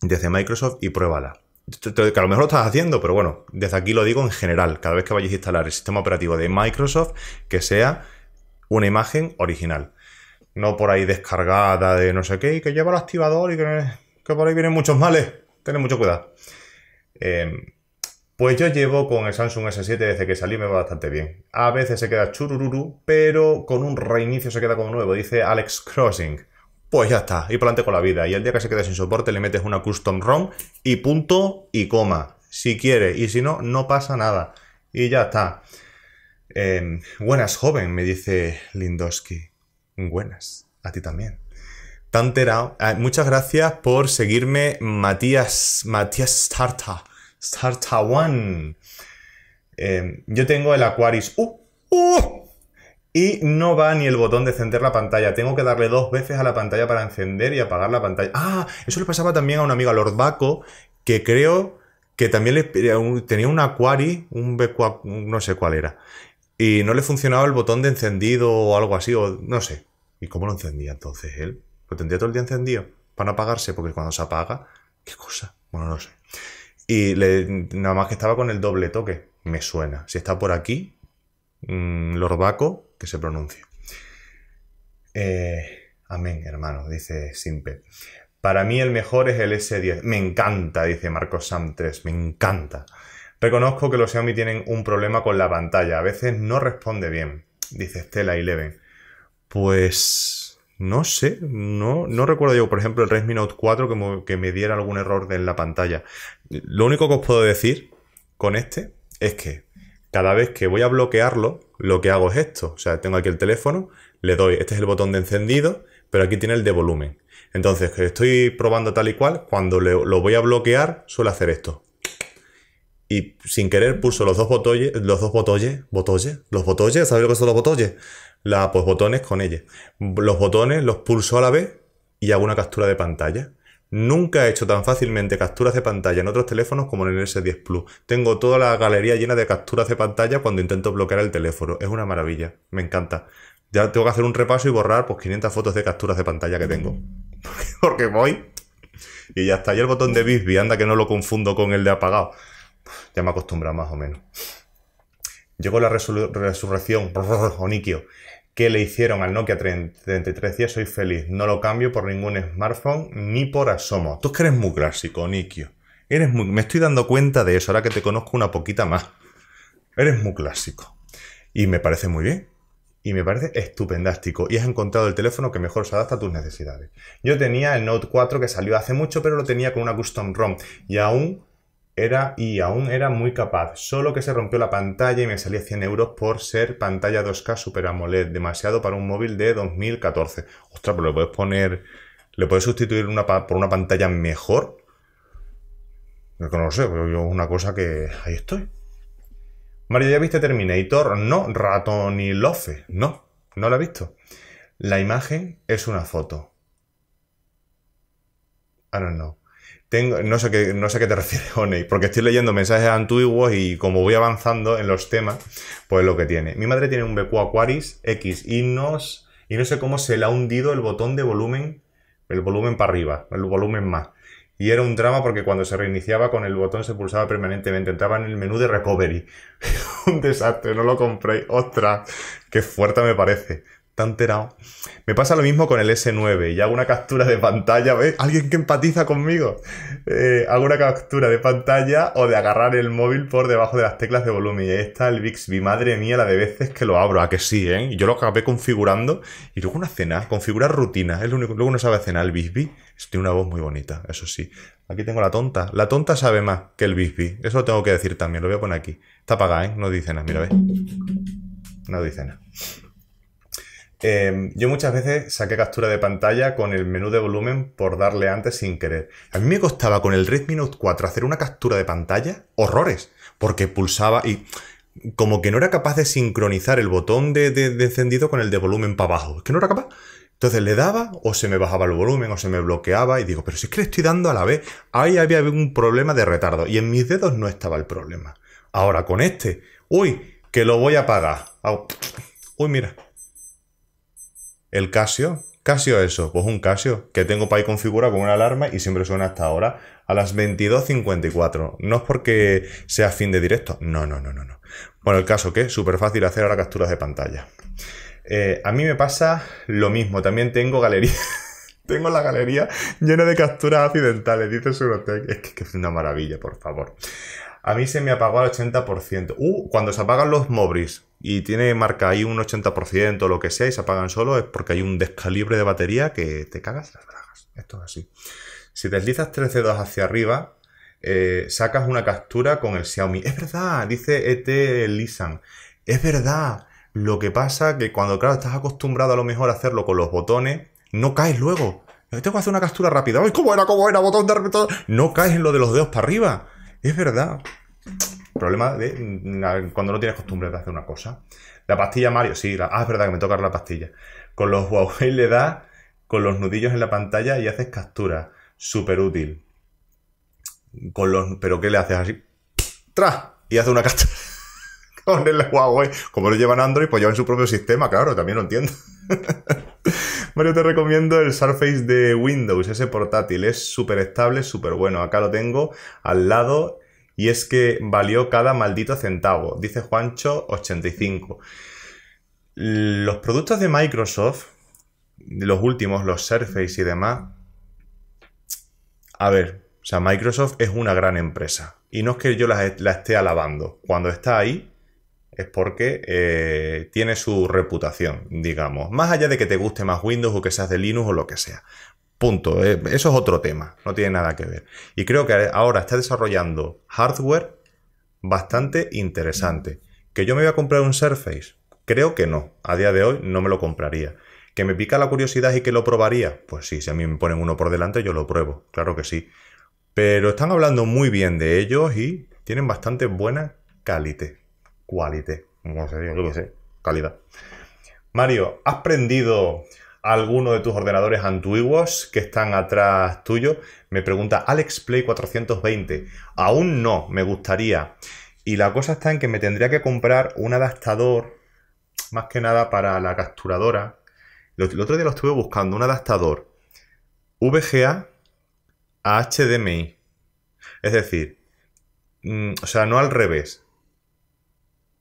desde Microsoft y pruébala que a lo mejor lo estás haciendo, pero bueno, desde aquí lo digo en general, cada vez que vayáis a instalar el sistema operativo de Microsoft, que sea una imagen original. No por ahí descargada de no sé qué, y que lleva el activador y que, por ahí vienen muchos males. Tened mucho cuidado. Em, pues yo llevo con el Samsung S7 desde que salí, me va bastante bien. A veces se queda churururu, pero con un reinicio se queda como nuevo, dice Alex Crossing pues ya está, y plante con la vida. Y el día que se quede sin soporte le metes una custom ROM y punto y coma, si quiere, y si no, no pasa nada. Y ya está. Em, buenas, joven, me dice Lindoski. Buenas, a ti también. Tan ah, muchas gracias por seguirme, Matías, Matías Starta, Starta One. Em, yo tengo el Aquaris. ¡Uh! ¡Uh! Y no va ni el botón de encender la pantalla. Tengo que darle dos veces a la pantalla para encender y apagar la pantalla. Ah, eso le pasaba también a un amigo, a Lord Baco, que creo que también le, tenía un Aquari, un V4, no sé cuál era. Y no le funcionaba el botón de encendido o algo así, o no sé. ¿Y cómo lo encendía entonces él? ¿Lo tendría todo el día encendido? Para no apagarse, porque cuando se apaga, ¿qué cosa? Bueno, no sé. Y nada más que estaba con el doble toque. Me suena. Si está por aquí, mm, Lord Baco que se pronuncie. Eh, amén, hermano, dice Simpe. Para mí el mejor es el S10. Me encanta, dice Marcos Sam me encanta. Reconozco que los Xiaomi tienen un problema con la pantalla. A veces no responde bien, dice Stella 11. Pues no sé, no, no recuerdo yo, por ejemplo, el Redmi Note 4 que me diera algún error en la pantalla. Lo único que os puedo decir con este es que cada vez que voy a bloquearlo, lo que hago es esto. O sea, tengo aquí el teléfono, le doy, este es el botón de encendido, pero aquí tiene el de volumen. Entonces, estoy probando tal y cual, cuando lo voy a bloquear, suele hacer esto. Y sin querer pulso los dos botones, los dos botones, botones, los botones, ¿sabéis lo que son los botones? La, pues botones con ellos. Los botones los pulso a la vez y hago una captura de pantalla. Nunca he hecho tan fácilmente capturas de pantalla en otros teléfonos como en el S10 Plus. Tengo toda la galería llena de capturas de pantalla cuando intento bloquear el teléfono. Es una maravilla, me encanta. Ya tengo que hacer un repaso y borrar pues 500 fotos de capturas de pantalla que tengo. Porque voy y ya está. Y el botón de Bisbee, anda que no lo confundo con el de apagado. Ya me acostumbra más o menos. Llego la resurrección, Oniquio le hicieron al Nokia 3310 soy feliz. No lo cambio por ningún smartphone ni por asomo. Tú que eres muy clásico, Nikio. Eres muy... Me estoy dando cuenta de eso ahora que te conozco una poquita más. Eres muy clásico. Y me parece muy bien. Y me parece estupendástico. Y has encontrado el teléfono que mejor se adapta a tus necesidades. Yo tenía el Note 4 que salió hace mucho, pero lo tenía con una custom ROM. Y aún era y aún era muy capaz, solo que se rompió la pantalla y me salía 100 euros por ser pantalla 2K Super AMOLED, demasiado para un móvil de 2014. Ostras, pero pues le puedes poner, le puedes sustituir una por una pantalla mejor. No lo sé, pero yo una cosa que ahí estoy. Mario, ¿ya viste Terminator? No, lofe. no, no la he visto. La imagen es una foto. I ah, no know no, sé qué, sé qué te refieres, Oney, porque estoy leyendo mensajes antiguos y como voy avanzando en los temas, pues lo que tiene. Mi madre tiene un BQ Aquaris X y, y no sé cómo se le ha hundido el botón de volumen, el volumen para arriba, el volumen más. Y era un drama porque cuando se reiniciaba con el botón se pulsaba permanentemente, entraba en el menú de recovery. un desastre, no lo compré. Ostras, qué fuerte me parece. Está enterado. Me pasa lo mismo con el S9 y hago una captura de pantalla, ¿ves? Alguien que empatiza conmigo. Eh, hago una captura de pantalla o de agarrar el móvil por debajo de las teclas de volumen. Y está el Bixby. Madre mía, la de veces que lo abro. A ah, que sí, ¿eh? Y yo lo acabé configurando y luego una cena, configurar rutina. Es lo único, luego no sabe cenar el Bixby. Tiene una voz muy bonita, eso sí. Aquí tengo la tonta. La tonta sabe más que el Bixby. Eso lo tengo que decir también. Lo voy a poner aquí. Está apagada, ¿eh? No dice nada. Mira, ves. No dice nada. Em, yo muchas veces saqué captura de pantalla con el menú de volumen por darle antes sin querer. A mí me costaba con el Redmi Note 4 hacer una captura de pantalla horrores, porque pulsaba y como que no era capaz de sincronizar el botón de, de encendido con el de volumen para abajo. Es que no era capaz. Entonces le daba o se me bajaba el volumen o se me bloqueaba y digo, pero si es que le estoy dando a la vez. Ahí había un problema de retardo y en mis dedos no estaba el problema. Ahora con este, uy, que lo voy a apagar. Uy, mira, el Casio, Casio eso, pues un Casio que tengo para ahí configurado con una alarma y siempre suena hasta ahora a las 22.54. No es porque sea fin de directo, no, no, no, no. no. Bueno, el caso que es súper fácil hacer ahora capturas de pantalla. Eh, a mí me pasa lo mismo, también tengo galería. tengo la galería llena de capturas accidentales, dice Surotec. Es que, es una maravilla, por favor. A mí se me apagó al 80%. Uh, cuando se apagan los Mobris y tiene marca ahí un 80% o lo que sea y se apagan solo es porque hay un descalibre de batería que te cagas las bragas. Esto es así. Si deslizas 13 dedos hacia arriba, eh, sacas una captura con el Xiaomi. Es verdad, dice ET Lisan. Es verdad. Lo que pasa que cuando, claro, estás acostumbrado a lo mejor a hacerlo con los botones, no caes luego. Tengo que hacer una captura rápida. cómo era, cómo era! Botón de No caes en lo de los dedos para arriba. Es verdad. Problema de mm, cuando no tienes costumbre de hacer una cosa. La pastilla Mario, sí, la, ah, es verdad que me toca la pastilla. Con los Huawei le das con los nudillos en la pantalla y haces captura. Súper útil. Con los, pero ¿qué le haces así? ¡Tras! Y hace una captura con el Huawei. Como lo llevan Android, pues llevan su propio sistema, claro, también lo entiendo. Mario, te recomiendo el Surface de Windows, ese portátil. Es súper estable, súper bueno. Acá lo tengo al lado y es que valió cada maldito centavo, dice Juancho85. Los productos de Microsoft, los últimos, los Surface y demás, a ver, o sea, Microsoft es una gran empresa. Y no es que yo la, esté alabando. Cuando está ahí, es porque eh, tiene su reputación, digamos. Más allá de que te guste más Windows o que seas de Linux o lo que sea. Punto. Eh, eso es otro tema, no tiene nada que ver. Y creo que ahora está desarrollando hardware bastante interesante. ¿Que yo me voy a comprar un Surface? Creo que no. A día de hoy no me lo compraría. ¿Que me pica la curiosidad y que lo probaría? Pues sí, si a mí me ponen uno por delante, yo lo pruebo. Claro que sí. Pero están hablando muy bien de ellos y tienen bastante buena calidad sé, calidad. Mario, ¿has prendido alguno de tus ordenadores antiguos que están atrás tuyo? Me pregunta AlexPlay 420. Aún no, me gustaría. Y la cosa está en que me tendría que comprar un adaptador, más que nada para la capturadora. El otro día lo estuve buscando, un adaptador VGA a HDMI. Es decir, mm, o sea, no al revés,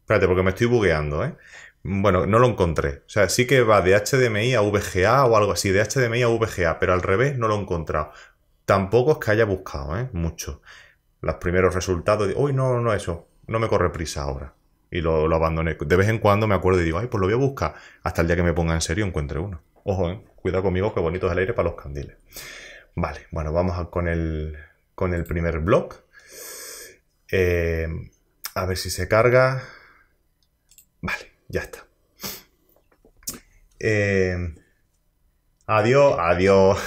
Espérate, porque me estoy bugueando, ¿eh? Bueno, no lo encontré. O sea, sí que va de HDMI a VGA o algo así, de HDMI a VGA, pero al revés no lo he encontrado. Tampoco es que haya buscado, ¿eh? Mucho. Los primeros resultados, uy, no, no, eso, no me corre prisa ahora. Y lo, abandoné. De vez en cuando me acuerdo y digo, ay, pues lo voy a buscar. Hasta el día que me ponga en serio encuentre uno. Ojo, ¿eh? cuidado conmigo, que bonito es el aire para los candiles. Vale, bueno, vamos con, el, primer blog. Eh, a ver si se carga. Vale, ya está. Eh, adiós, adiós.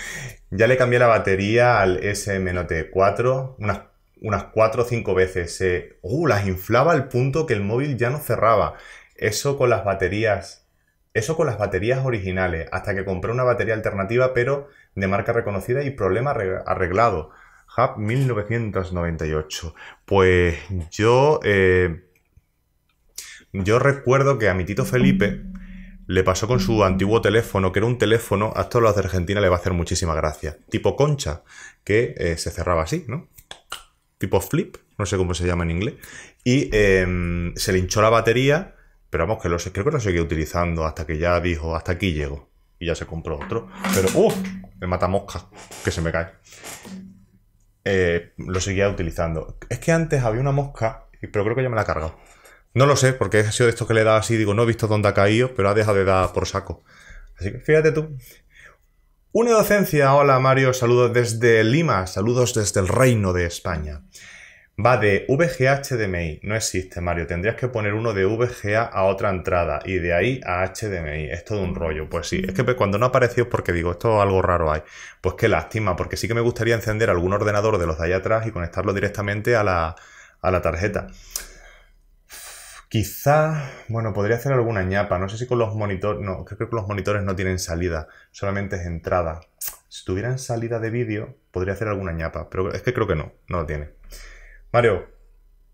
ya le cambié la batería al sm 4 unas, unas 4 o 5 veces. Eh, uh, las inflaba al punto que el móvil ya no cerraba. Eso con las baterías. Eso con las baterías originales, hasta que compré una batería alternativa, pero de marca reconocida y problema arreglado. Hub 1998. Pues yo eh, yo recuerdo que a mi tito Felipe le pasó con su antiguo teléfono, que era un teléfono, a todos los de Argentina le va a hacer muchísima gracia, tipo concha, que eh, se cerraba así, ¿no? Tipo flip, no sé cómo se llama en inglés, y em, se le hinchó la batería, pero vamos, que lo sé, creo que lo seguía utilizando hasta que ya dijo, hasta aquí llego, y ya se compró otro, pero ¡uh! El matamosca, que se me cae. Eh, lo seguía utilizando. Es que antes había una mosca, pero creo que ya me la ha cargado no lo sé, porque ha sido de esto que le da así, digo, no he visto dónde ha caído, pero ha dejado de dar por saco. Así que fíjate tú. Una docencia, hola Mario, saludos desde Lima, saludos desde el Reino de España. Va de VGA no existe Mario, tendrías que poner uno de VGA a otra entrada y de ahí a HDMI, es todo un rollo. Pues sí, es que cuando no apareció porque digo, esto algo raro hay. Pues qué lástima, porque sí que me gustaría encender algún ordenador de los de allá atrás y conectarlo directamente a la, a la tarjeta. Quizá, bueno, podría hacer alguna ñapa. No sé si con los monitores. No, creo que los monitores no tienen salida, solamente es entrada. Si tuvieran salida de vídeo, podría hacer alguna ñapa, pero es que creo que no, no lo tiene. Mario,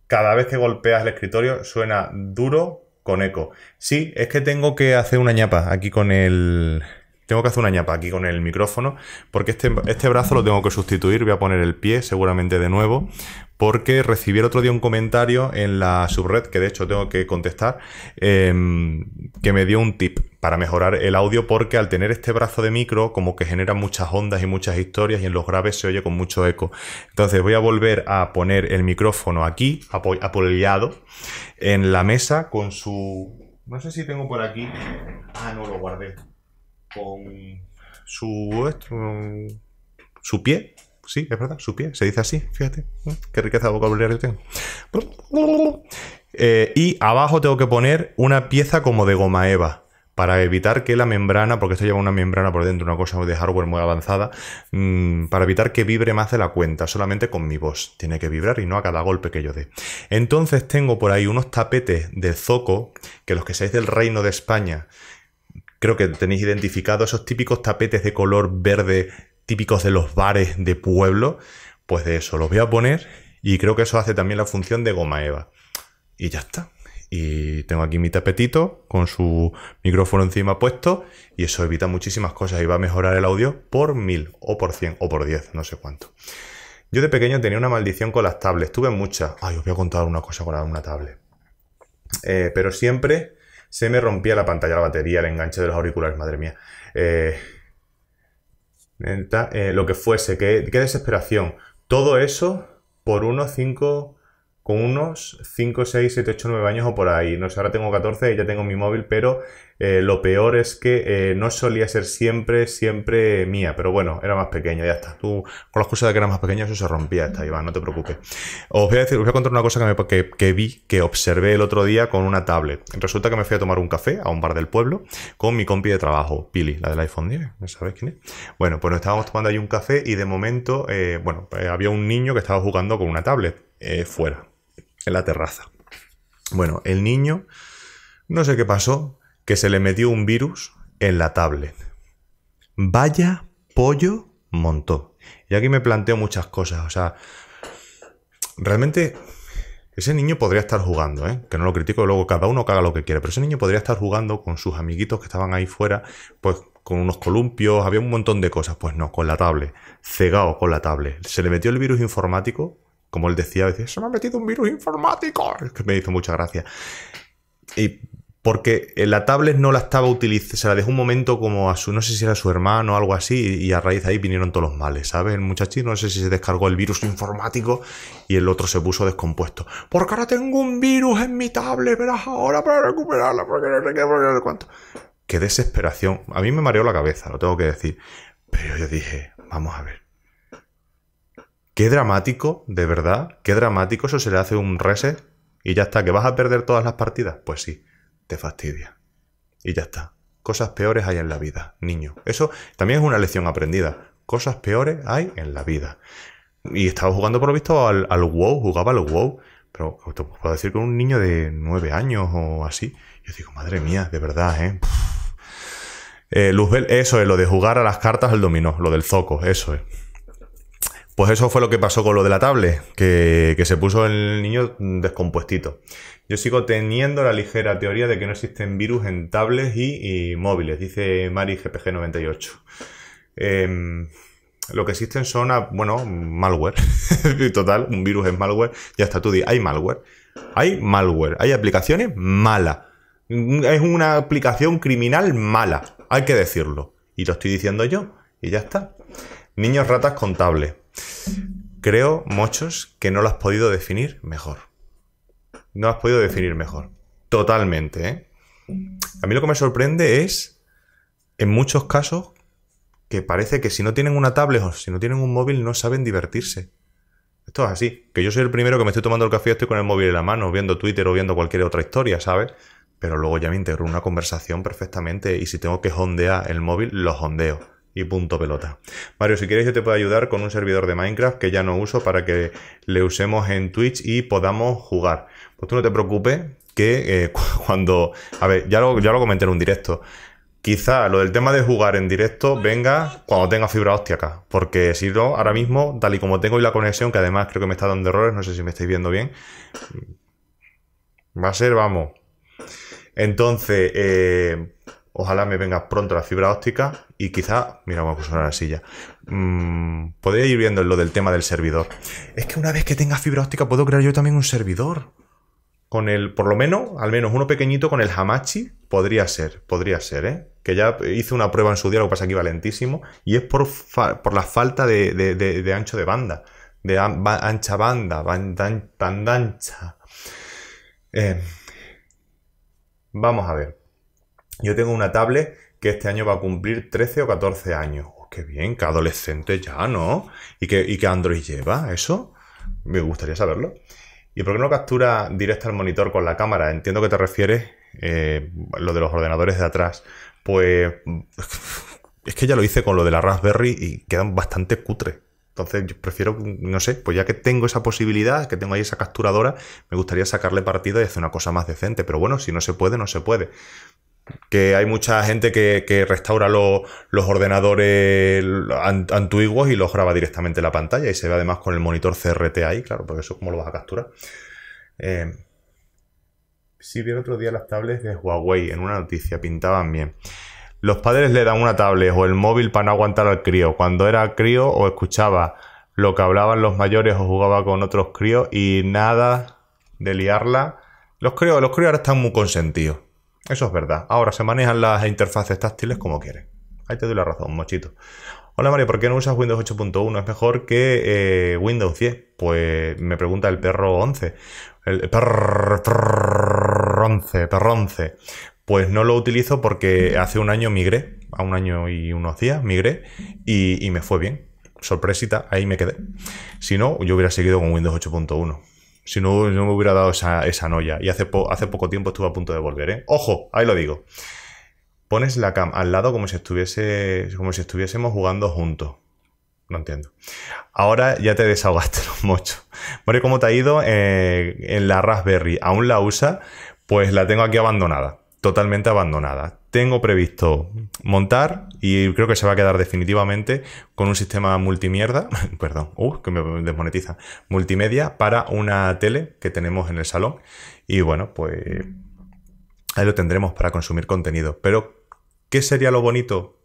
cada vez que golpeas el escritorio suena duro con eco. Sí, es que tengo que hacer una ñapa aquí con el, tengo que hacer una ñapa aquí con el micrófono, porque este, este, brazo lo tengo que sustituir, voy a poner el pie seguramente de nuevo, porque recibí el otro día un comentario en la subred, que de hecho tengo que contestar, em, que me dio un tip para mejorar el audio, porque al tener este brazo de micro, como que genera muchas ondas y muchas historias, y en los graves se oye con mucho eco. Entonces voy a volver a poner el micrófono aquí, apoyado, en la mesa, con su... No sé si tengo por aquí... Ah, no, lo guardé con su, su pie. Sí, es verdad, su pie, se dice así, fíjate. Qué riqueza de vocabulario tengo. Eh, y abajo tengo que poner una pieza como de goma eva para evitar que la membrana, porque esto lleva una membrana por dentro, una cosa de hardware muy avanzada, mm, para evitar que vibre más de la cuenta, solamente con mi voz. Tiene que vibrar y no a cada golpe que yo dé. Entonces tengo por ahí unos tapetes de zoco, que los que seáis del reino de España, Creo que tenéis identificado esos típicos tapetes de color verde típicos de los bares de pueblo. Pues de eso los voy a poner y creo que eso hace también la función de goma eva. Y ya está. Y tengo aquí mi tapetito con su micrófono encima puesto y eso evita muchísimas cosas y va a mejorar el audio por mil o por cien o por diez, no sé cuánto. Yo de pequeño tenía una maldición con las tablets, tuve muchas. Ay, os voy a contar una cosa con una tablet. Eh, pero siempre se me rompía la pantalla, la batería, el enganche de los auriculares, madre mía. Eh, eh, lo que fuese, qué, qué desesperación. Todo eso por unos 5 con unos 5, 6, 7, 8, 9 años o por ahí. No sé, ahora tengo 14 y ya tengo mi móvil, pero eh, lo peor es que eh, no solía ser siempre, siempre mía. Pero bueno, era más pequeño, ya está. Tú, con la excusa de que era más pequeño, eso se rompía, está Iván, no te preocupes. Os voy a decir, os voy a contar una cosa que, vi, que observé el otro día con una tablet. Resulta que me fui a tomar un café a un bar del pueblo con mi compi de trabajo, Pili, la del iPhone 10, ¿no sabes quién es? Bueno, pues nos estábamos tomando ahí un café y de momento, eh, bueno, había un niño que estaba jugando con una tablet. fuera, en la terraza. Bueno, el niño, no sé qué pasó, que se le metió un virus en la tablet. Vaya pollo montó. Y aquí me planteo muchas cosas. O sea, realmente ese niño podría estar jugando, ¿eh? que no lo critico, luego cada uno caga lo que quiere, pero ese niño podría estar jugando con sus amiguitos que estaban ahí fuera, pues con unos columpios, había un montón de cosas, pues no, con la tablet, cegado con la tablet. Se le metió el virus informático como él decía, decía, se me ha metido un virus informático, que me hizo mucha gracia. Y porque la tablet no la estaba utilizando, se la dejó un momento como a su, no sé si era su hermano o algo así, y a raíz de ahí vinieron todos los males, ¿sabes? El muchachito no sé si se descargó el virus informático y el otro se puso descompuesto. Porque ahora tengo un virus en mi tablet, verás ahora para recuperarla, porque no sé qué, porque no sé cuánto. Qué desesperación. A mí me mareó la cabeza, lo tengo que decir. Pero yo dije, vamos a ver. Qué dramático, de verdad, qué dramático. Eso se le hace un reset y ya está. ¿Que vas a perder todas las partidas? Pues sí, te fastidia. Y ya está. Cosas peores hay en la vida, niño. Eso también es una lección aprendida. Cosas peores hay en la vida. Y estaba jugando, por lo visto, al, WoW, jugaba al WoW. Pero te puedo decir que un niño de nueve años o así. Yo digo, madre mía, de verdad, ¿eh? eh Luzbel, eso es, lo de jugar a las cartas al dominó, lo del zoco, eso es. Pues eso fue lo que pasó con lo de la tablet, que, se puso el niño descompuestito. Yo sigo teniendo la ligera teoría de que no existen virus en tablets y, móviles, dice Mari GPG98. Em, lo que existen son, ah, bueno, malware. Total, un virus es malware. Ya está, tú dices, hay malware. Hay malware. Hay aplicaciones malas. Es una aplicación criminal mala. Hay que decirlo. Y lo estoy diciendo yo. Y ya está. Niños ratas con tablets. Creo, muchos que no lo has podido definir mejor. No has podido definir mejor. Totalmente, ¿eh? A mí lo que me sorprende es, en muchos casos, que parece que si no tienen una tablet o si no tienen un móvil no saben divertirse. Esto es así. Que yo soy el primero que me estoy tomando el café y estoy con el móvil en la mano, viendo Twitter o viendo cualquier otra historia, ¿sabes? Pero luego ya me integro una conversación perfectamente y si tengo que hondear el móvil, lo hondeo y punto pelota. Mario, si quieres yo te puedo ayudar con un servidor de Minecraft que ya no uso para que le usemos en Twitch y podamos jugar. Pues tú no te preocupes que eh, cuando... A ver, ya lo, ya lo comenté en un directo. Quizá lo del tema de jugar en directo venga cuando tenga fibra óptica acá. Porque si no, ahora mismo, tal y como tengo y la conexión, que además creo que me está dando errores, no sé si me estáis viendo bien. Va a ser, vamos. Entonces, eh, Ojalá me venga pronto la fibra óptica y quizá, mira, vamos a a la silla. Mm, podría ir viendo lo del tema del servidor. Es que una vez que tenga fibra óptica puedo crear yo también un servidor. Con el, por lo menos, al menos uno pequeñito con el Hamachi, podría ser, podría ser, ¿eh? Que ya hice una prueba en su día, lo que pasa aquí valentísimo y es por, la falta de, ancho de banda, de ancha banda, tan ancha. Eh, vamos a ver. Yo tengo una tablet que este año va a cumplir 13 o 14 años. Oh, ¡Qué bien! que adolescente ya, ¿no? ¿Y qué, Android lleva eso? Me gustaría saberlo. ¿Y por qué no captura directa al monitor con la cámara? Entiendo que te refieres eh, lo de los ordenadores de atrás. Pues es que ya lo hice con lo de la Raspberry y quedan bastante cutre. Entonces yo prefiero, no sé, pues ya que tengo esa posibilidad, que tengo ahí esa capturadora, me gustaría sacarle partido y hacer una cosa más decente. Pero bueno, si no se puede, no se puede que hay mucha gente que, restaura los ordenadores antiguos y los graba directamente en la pantalla y se ve además con el monitor CRT ahí, claro, porque eso como lo vas a capturar. si em, sí vi el otro día las tablets de Huawei en una noticia, pintaban bien. Los padres le dan una tablet o el móvil para no aguantar al crío. Cuando era crío o escuchaba lo que hablaban los mayores o jugaba con otros críos y nada de liarla. Los críos, los críos ahora están muy consentidos. Eso es verdad. Ahora se manejan las interfaces táctiles como quieren. Ahí te doy la razón, mochito. Hola Mario, ¿por qué no usas Windows 8.1? ¿Es mejor que eh, Windows 10? Pues me pregunta el perro 11. El perro, perro Pues no lo utilizo porque hace un año migré, a un año y unos días migré y, y me fue bien. Sorpresita, ahí me quedé. Si no, yo hubiera seguido con Windows 8.1. Si no, no me hubiera dado esa, esa noya. Y hace, hace poco tiempo estuve a punto de volver, ¿eh? ¡Ojo! Ahí lo digo. Pones la cam al lado como si, estuviese, como si estuviésemos jugando juntos. No entiendo. Ahora ya te desahogaste los mochos. Mario, ¿cómo te ha ido eh, en la Raspberry? ¿Aún la usa? Pues la tengo aquí abandonada. Totalmente abandonada tengo previsto montar y creo que se va a quedar definitivamente con un sistema multimierda, perdón, uh, que me desmonetiza, multimedia para una tele que tenemos en el salón. Y bueno, pues ahí lo tendremos para consumir contenido. Pero, ¿qué sería lo bonito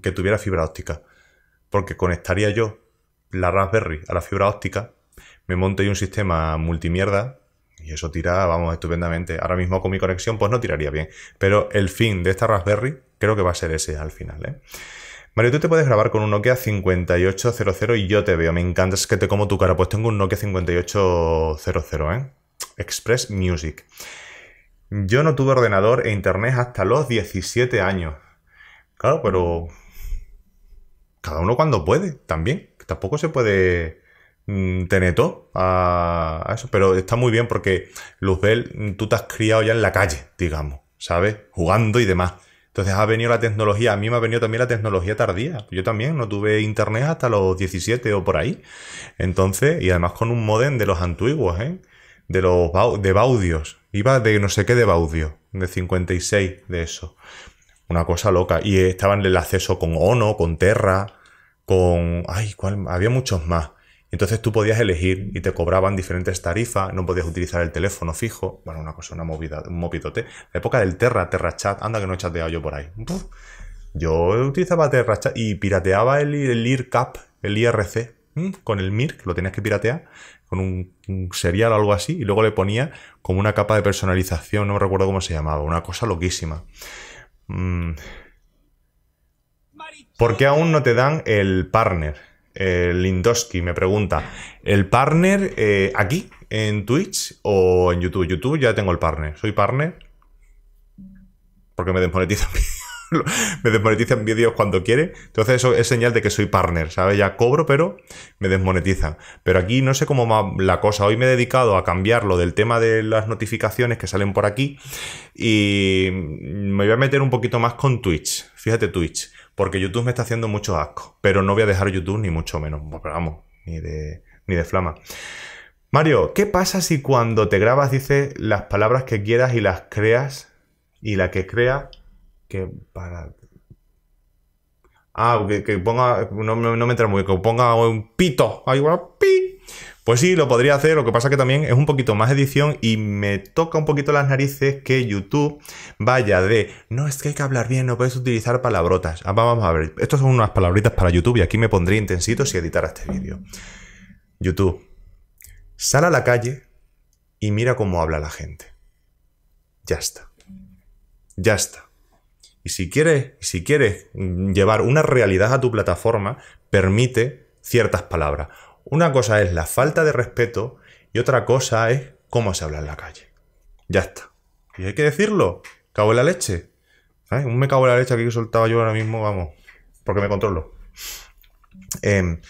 que tuviera fibra óptica? Porque conectaría yo la Raspberry a la fibra óptica, me monto un sistema multimierda y eso tira, vamos, estupendamente. Ahora mismo con mi conexión, pues no tiraría bien. Pero el fin de esta Raspberry creo que va a ser ese al final, ¿eh? Mario, tú te puedes grabar con un Nokia 5800 y yo te veo. Me encanta, es que te como tu cara. Pues tengo un Nokia 5800, ¿eh? Express Music. Yo no tuve ordenador e internet hasta los 17 años. Claro, pero. Mm. Cada uno cuando puede, también. Tampoco se puede Mm, teneto a, eso. Pero está muy bien porque, Luzbel, mm, tú te has criado ya en la calle, digamos, ¿sabes? Jugando y demás. Entonces ha venido la tecnología, a mí me ha venido también la tecnología tardía. Yo también no tuve internet hasta los 17 o por ahí. Entonces, y además con un modem de los antiguos, ¿eh? De los de Baudios. Iba de no sé qué de Baudio, de 56 de eso. Una cosa loca. Y estaban el acceso con Ono, con Terra, con... Ay, cual, Había muchos más. Entonces tú podías elegir y te cobraban diferentes tarifas, no podías utilizar el teléfono fijo. Bueno, una cosa, una movida, un movidote. La época del Terra, Terra Chat, anda que no he chateado yo por ahí. Yo utilizaba Terra Chat y pirateaba el, el IRCAP, el IRC, con el MIR, que lo tenías que piratear, con un, serial o algo así, y luego le ponía como una capa de personalización, no recuerdo cómo se llamaba, una cosa loquísima. Mm. ¿Por qué aún no te dan el partner? Eh, Lindosky me pregunta, ¿el partner eh, aquí en Twitch o en YouTube? YouTube ya tengo el partner. ¿Soy partner? Porque me desmonetizan me desmonetizan vídeos cuando quiere. Entonces eso es señal de que soy partner, ¿sabes? Ya cobro, pero me desmonetizan. Pero aquí no sé cómo la cosa. Hoy me he dedicado a cambiar lo del tema de las notificaciones que salen por aquí y me voy a meter un poquito más con Twitch. Fíjate Twitch. Porque YouTube me está haciendo mucho asco. Pero no voy a dejar YouTube ni mucho menos. Vamos, ni de, ni de flama. Mario, ¿qué pasa si cuando te grabas dices las palabras que quieras y las creas? Y la que crea que para. Ah, que, ponga. No, me entra muy bien. Que ponga un pito. Ahí va, pues sí, lo podría hacer, lo que pasa que también es un poquito más edición y me toca un poquito las narices que YouTube vaya de, no, es que hay que hablar bien, no puedes utilizar palabrotas. Ah, vamos a ver, estas son unas palabritas para YouTube y aquí me pondría intensito si editara este vídeo. YouTube, sal a la calle y mira cómo habla la gente. Ya está. Ya está. Y si quieres, si quieres llevar una realidad a tu plataforma, permite ciertas palabras. Una cosa es la falta de respeto y otra cosa es cómo se habla en la calle. Ya está. Y hay que decirlo. Cago en la leche. Un me cago en la leche aquí que soltaba yo ahora mismo, vamos. Porque me controlo. Em,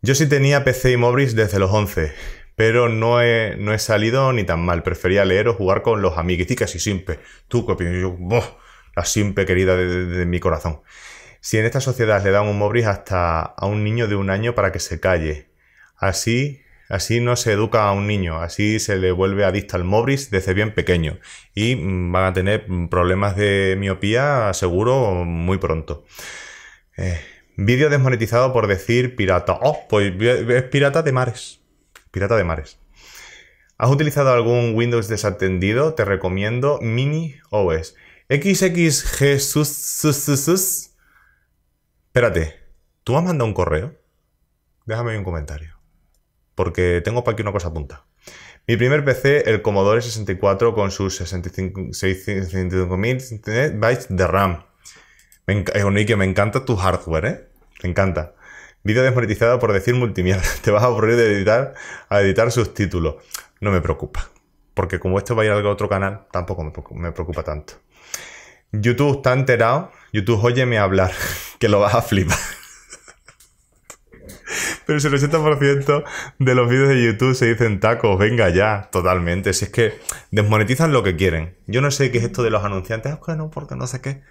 yo sí tenía PC y Mobris desde los 11, pero no he, no he, salido ni tan mal. Prefería leer o jugar con los amiguiticas y simple. Tú, que yo, la simple querida de, mi corazón. Si en esta sociedad le dan un Mobris hasta a un niño de un año para que se calle, Así, así no se educa a un niño, así se le vuelve adicta al Mobris desde bien pequeño y mm, van a tener mm, problemas de miopía seguro muy pronto. Eh, vídeo desmonetizado por decir pirata. Oh, pues eh, es pirata de mares. Pirata de mares. ¿Has utilizado algún Windows desatendido? Te recomiendo Mini OS. XXG Espérate, ¿tú has mandado un correo? Déjame un comentario porque tengo para aquí una cosa punta. Mi primer PC, el Commodore 64 con sus 65.000 mil eh, bytes de RAM. Me, que eh, me encanta tu hardware, ¿eh? Me encanta. Video desmonetizado por decir multimierda. Te vas a aburrir de editar, a editar subtítulos. No me preocupa. Porque como esto va a ir a otro canal, tampoco me preocupa tanto. YouTube está enterado. YouTube, óyeme hablar, que lo vas a flipar. Pero si el 80% de los vídeos de YouTube se dicen tacos, venga ya, totalmente. Si es que desmonetizan lo que quieren. Yo no sé qué es esto de los anunciantes, es no, porque no sé qué.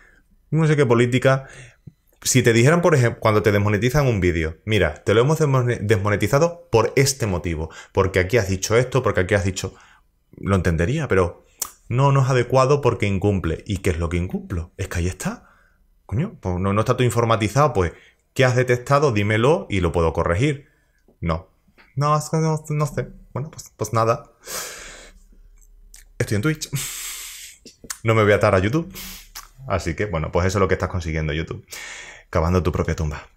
No sé qué política. Si te dijeran, por ejemplo, cuando te desmonetizan un vídeo, mira, te lo hemos desmonetizado por este motivo, porque aquí has dicho esto, porque aquí has dicho... Lo entendería, pero no, no es adecuado porque incumple. ¿Y qué es lo que incumplo? Es que ahí está. Coño, pues no, no está todo informatizado, pues ¿Qué has detectado? Dímelo y lo puedo corregir. No. No, no, no sé. Bueno, pues, pues, nada. Estoy en Twitch. No me voy a atar a YouTube. Así que, bueno, pues eso es lo que estás consiguiendo, YouTube. Cavando tu propia tumba.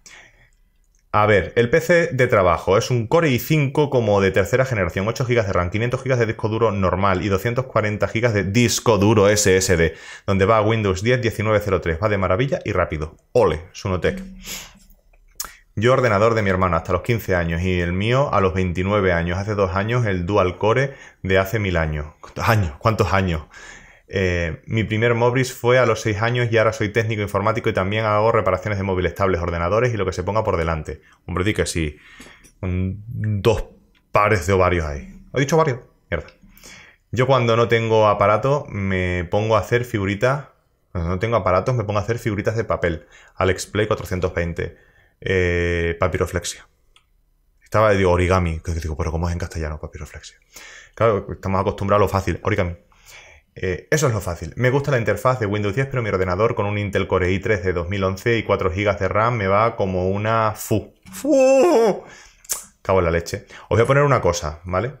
A ver, el PC de trabajo es un Core i5 como de tercera generación, 8 GB de RAM, 500 GB de disco duro normal y 240 GB de disco duro SSD, donde va Windows 10 1903, va de maravilla y rápido. Ole, Sunotec. Yo ordenador de mi hermano hasta los 15 años y el mío a los 29 años. Hace dos años el dual core de hace mil años. ¿Cuántos años? ¿Cuántos años? Eh, mi primer Mobris fue a los 6 años y ahora soy técnico informático y también hago reparaciones de móviles, tablets, ordenadores y lo que se ponga por delante. Hombre, di que sí. dos pares de ovarios ahí. ¿He dicho varios? Mierda. Yo cuando no tengo aparato me pongo a hacer figuritas. Cuando no tengo aparatos me pongo a hacer figuritas de papel. Alex Play 420 eh, papiroflexia. Estaba, de origami. Que digo, pero ¿cómo es en castellano papiroflexia? Claro, estamos acostumbrados a lo fácil, origami. Eh, eso es lo fácil. Me gusta la interfaz de Windows 10, pero mi ordenador con un Intel Core i3 de 2011 y 4 GB de RAM me va como una fu. ¡Fu! cabo en la leche. Os voy a poner una cosa, ¿vale?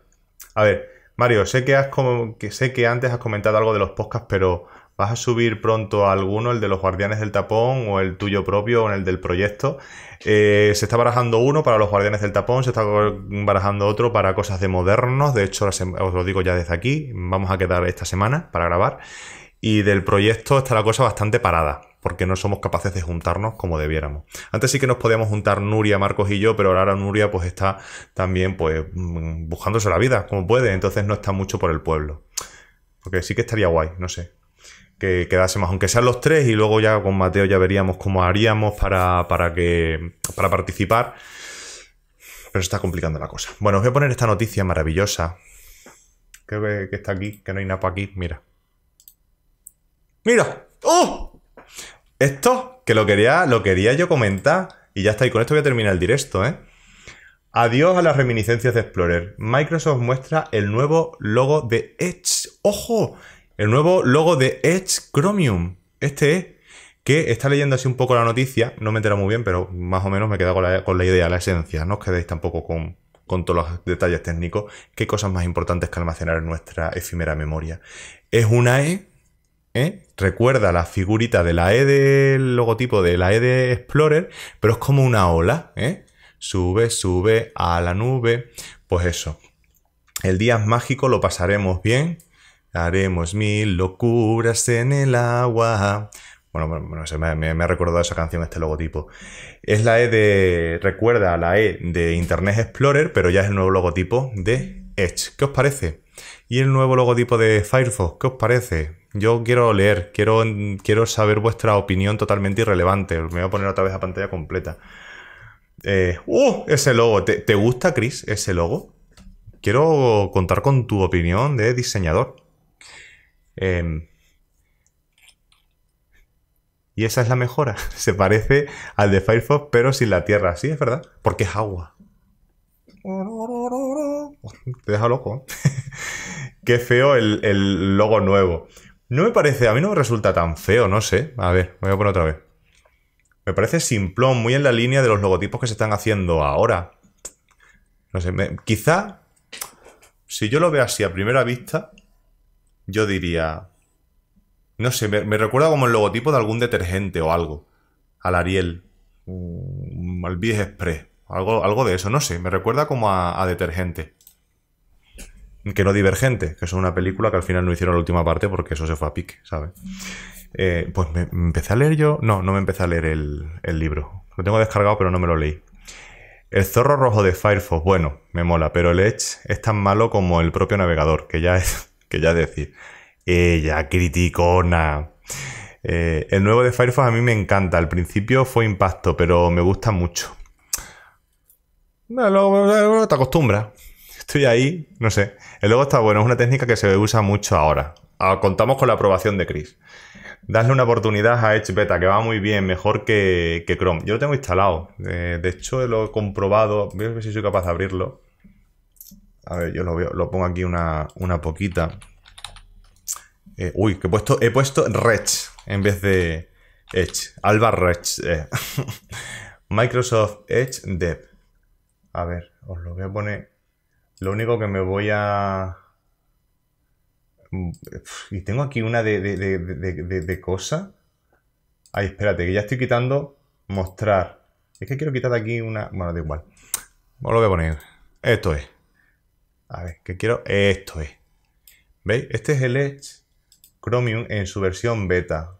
A ver, Mario, sé que, has sé que antes has comentado algo de los podcasts, pero ¿Vas a subir pronto alguno, el de los Guardianes del Tapón o el tuyo propio o el del proyecto? Eh, se está barajando uno para los Guardianes del Tapón, se está barajando otro para cosas de modernos, de hecho os lo digo ya desde aquí, vamos a quedar esta semana para grabar. Y del proyecto está la cosa bastante parada, porque no somos capaces de juntarnos como debiéramos. Antes sí que nos podíamos juntar Nuria, Marcos y yo, pero ahora Nuria pues está también pues buscándose la vida como puede, entonces no está mucho por el pueblo. Porque sí que estaría guay, no sé que quedásemos, aunque sean los tres, y luego ya con Mateo ya veríamos cómo haríamos para, para que, para participar. Pero está complicando la cosa. Bueno, os voy a poner esta noticia maravillosa. que, está aquí, que no hay nada aquí. Mira. ¡Mira! ¡Oh! Esto, que lo quería, lo quería yo comentar. Y ya está. Y con esto voy a terminar el directo, ¿eh? Adiós a las reminiscencias de Explorer. Microsoft muestra el nuevo logo de Edge. ¡Ojo! El nuevo logo de Edge Chromium. Este es que está leyendo así un poco la noticia, no me enterado muy bien, pero más o menos me he quedado con la, idea, la esencia. No os quedéis tampoco con, con todos los detalles técnicos. ¿Qué cosas más importantes que almacenar en nuestra efímera memoria? Es una E. ¿eh? Recuerda la figurita de la E del logotipo de la E de Explorer, pero es como una ola. ¿eh? Sube, sube a la nube. Pues eso. El día es mágico lo pasaremos bien Haremos mil locuras en el agua. Bueno, me, ha recordado esa canción, este logotipo. Es la E de. Recuerda la E de Internet Explorer, pero ya es el nuevo logotipo de Edge. ¿Qué os parece? Y el nuevo logotipo de Firefox, ¿qué os parece? Yo quiero leer, quiero, quiero saber vuestra opinión totalmente irrelevante. Me voy a poner otra vez a pantalla completa. Eh, ¡Uh! Ese logo. ¿Te, ¿Te gusta, Chris, ese logo? Quiero contar con tu opinión de diseñador. Em, y esa es la mejora. Se parece al de Firefox, pero sin la tierra. Sí, es verdad. Porque es agua. Te deja loco. ¿eh? Qué feo el, logo nuevo. No me parece, a mí no me resulta tan feo, no sé. A ver, me voy a poner otra vez. Me parece simplón, muy en la línea de los logotipos que se están haciendo ahora. No sé, quizá si yo lo veo así a primera vista, yo diría... No sé, me, recuerda como el logotipo de algún detergente o algo. Al Ariel. Mm, al Bies Express. Algo, algo de eso, no sé. Me recuerda como a, detergente que no Divergente, que es una película que al final no hicieron la última parte porque eso se fue a pique, ¿sabes? Eh, pues me, empecé a leer yo. No, no me empecé a leer el, el, libro. Lo tengo descargado, pero no me lo leí. El zorro rojo de Firefox, bueno, me mola, pero el Edge es tan malo como el propio navegador, que ya es que ya decir, ella, criticona. Eh, el nuevo de Firefox a mí me encanta. Al principio fue impacto, pero me gusta mucho. No, luego te acostumbras. Estoy ahí, no sé. El logo está bueno, es una técnica que se usa mucho ahora. Ah, contamos con la aprobación de Chris. Darle una oportunidad a Edge Beta, que va muy bien, mejor que, Chrome. Yo lo tengo instalado. Eh, de hecho, lo he comprobado. Voy a ver si soy capaz de abrirlo. A ver, yo lo, pongo aquí una, poquita. Eh, uy, que he puesto, he Rech en vez de Edge. Alba Rech. Eh. Microsoft Edge Dev. A ver, os lo voy a poner. Lo único que me voy a... Mm, y tengo aquí una de, cosa. Ay, espérate, que ya estoy quitando mostrar. Es que quiero quitar aquí una... Bueno, da igual. Os lo voy a poner. Esto es. A ver, ¿qué quiero? Esto es. Eh. ¿Veis? Este es el Edge Chromium en su versión beta.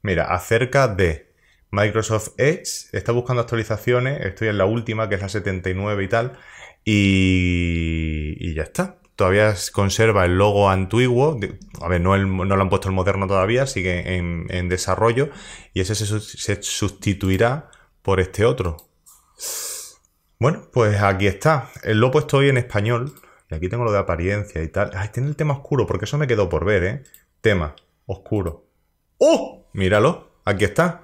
Mira, acerca de Microsoft Edge. Está buscando actualizaciones. Estoy en la última, que es la 79 y tal. Y, y ya está. Todavía conserva el logo antiguo. A ver, no, lo han puesto el moderno todavía. Sigue en, desarrollo. Y ese se, se sustituirá por este otro. Bueno, pues aquí está. Eh, lo he puesto hoy en español. Y aquí tengo lo de apariencia y tal. Ay, tiene el tema oscuro, porque eso me quedó por ver, ¿eh? Tema oscuro. ¡Oh! Míralo, aquí está.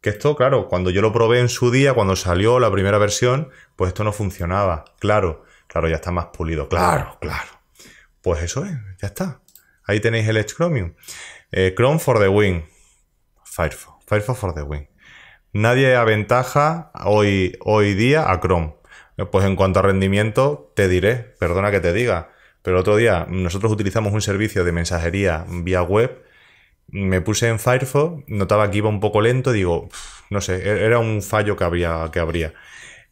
Que esto, claro, cuando yo lo probé en su día, cuando salió la primera versión, pues esto no funcionaba. Claro, claro, ya está más pulido. Claro, claro. Pues eso es, ya está. Ahí tenéis el Edge Chromium. Eh, Chrome for the win. Firefox. Firefox for the win. Nadie aventaja hoy, hoy día a Chrome. Pues en cuanto a rendimiento, te diré, perdona que te diga, pero otro día nosotros utilizamos un servicio de mensajería vía web, me puse en Firefox, notaba que iba un poco lento, digo, no sé, e-, era un fallo que habría, que habría.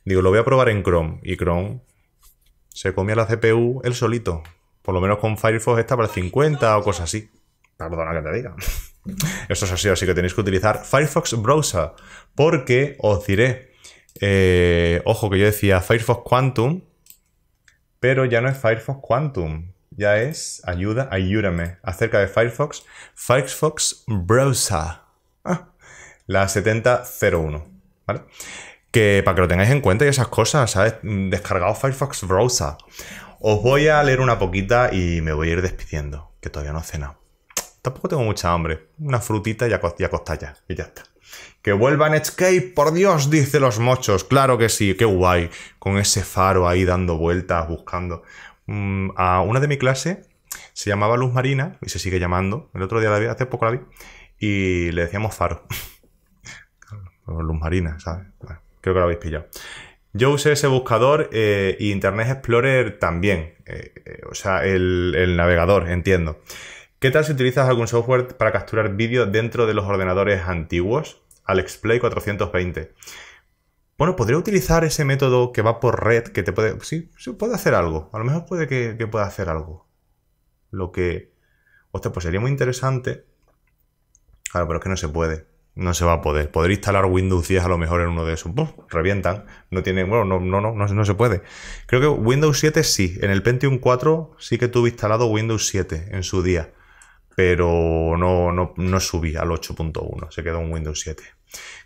Digo, lo voy a probar en Chrome, y Chrome se comía la CPU él solito, por lo menos con Firefox estaba para el 50 o cosas así. Perdona que te diga. es así, así que tenéis que utilizar Firefox Browser, porque os diré, eh, ojo que yo decía Firefox Quantum, pero ya no es Firefox Quantum, ya es ayuda, ayúdame, acerca de Firefox, Firefox Browser, ah, la 7001, ¿vale? Que para que lo tengáis en cuenta y esas cosas, ¿sabes? Mm, descargado Firefox Browser. Os voy a leer una poquita y me voy a ir despidiendo, que todavía no he cenado. Tampoco tengo mucha hambre. Una frutita y acostalla. y Y ya está. Que vuelvan escape, por Dios, dice los mochos. Claro que sí, qué guay. Con ese faro ahí dando vueltas, buscando. Mm, a una de mi clase se llamaba Luz Marina y se sigue llamando. El otro día la vi, hace poco la vi. Y le decíamos faro. Luz Marina, ¿sabes? Bueno, creo que lo habéis pillado. Yo usé ese buscador eh, y Internet Explorer también. Eh, eh, o sea, el, el navegador, entiendo. ¿Qué tal si utilizas algún software para capturar vídeo dentro de los ordenadores antiguos? Play 420. Bueno, podría utilizar ese método que va por red, que te puede... Sí, puede hacer algo. A lo mejor puede que, pueda hacer algo. Lo que... Hostia, pues sería muy interesante. Claro, pero es que no se puede. No se va a poder. Podría instalar Windows 10 a lo mejor en uno de esos. revientan. No tiene... Bueno, no, no, no, no, no se puede. Creo que Windows 7 sí. En el Pentium 4 sí que tuve instalado Windows 7 en su día pero no, no, subí al 8.1, se quedó en Windows 7.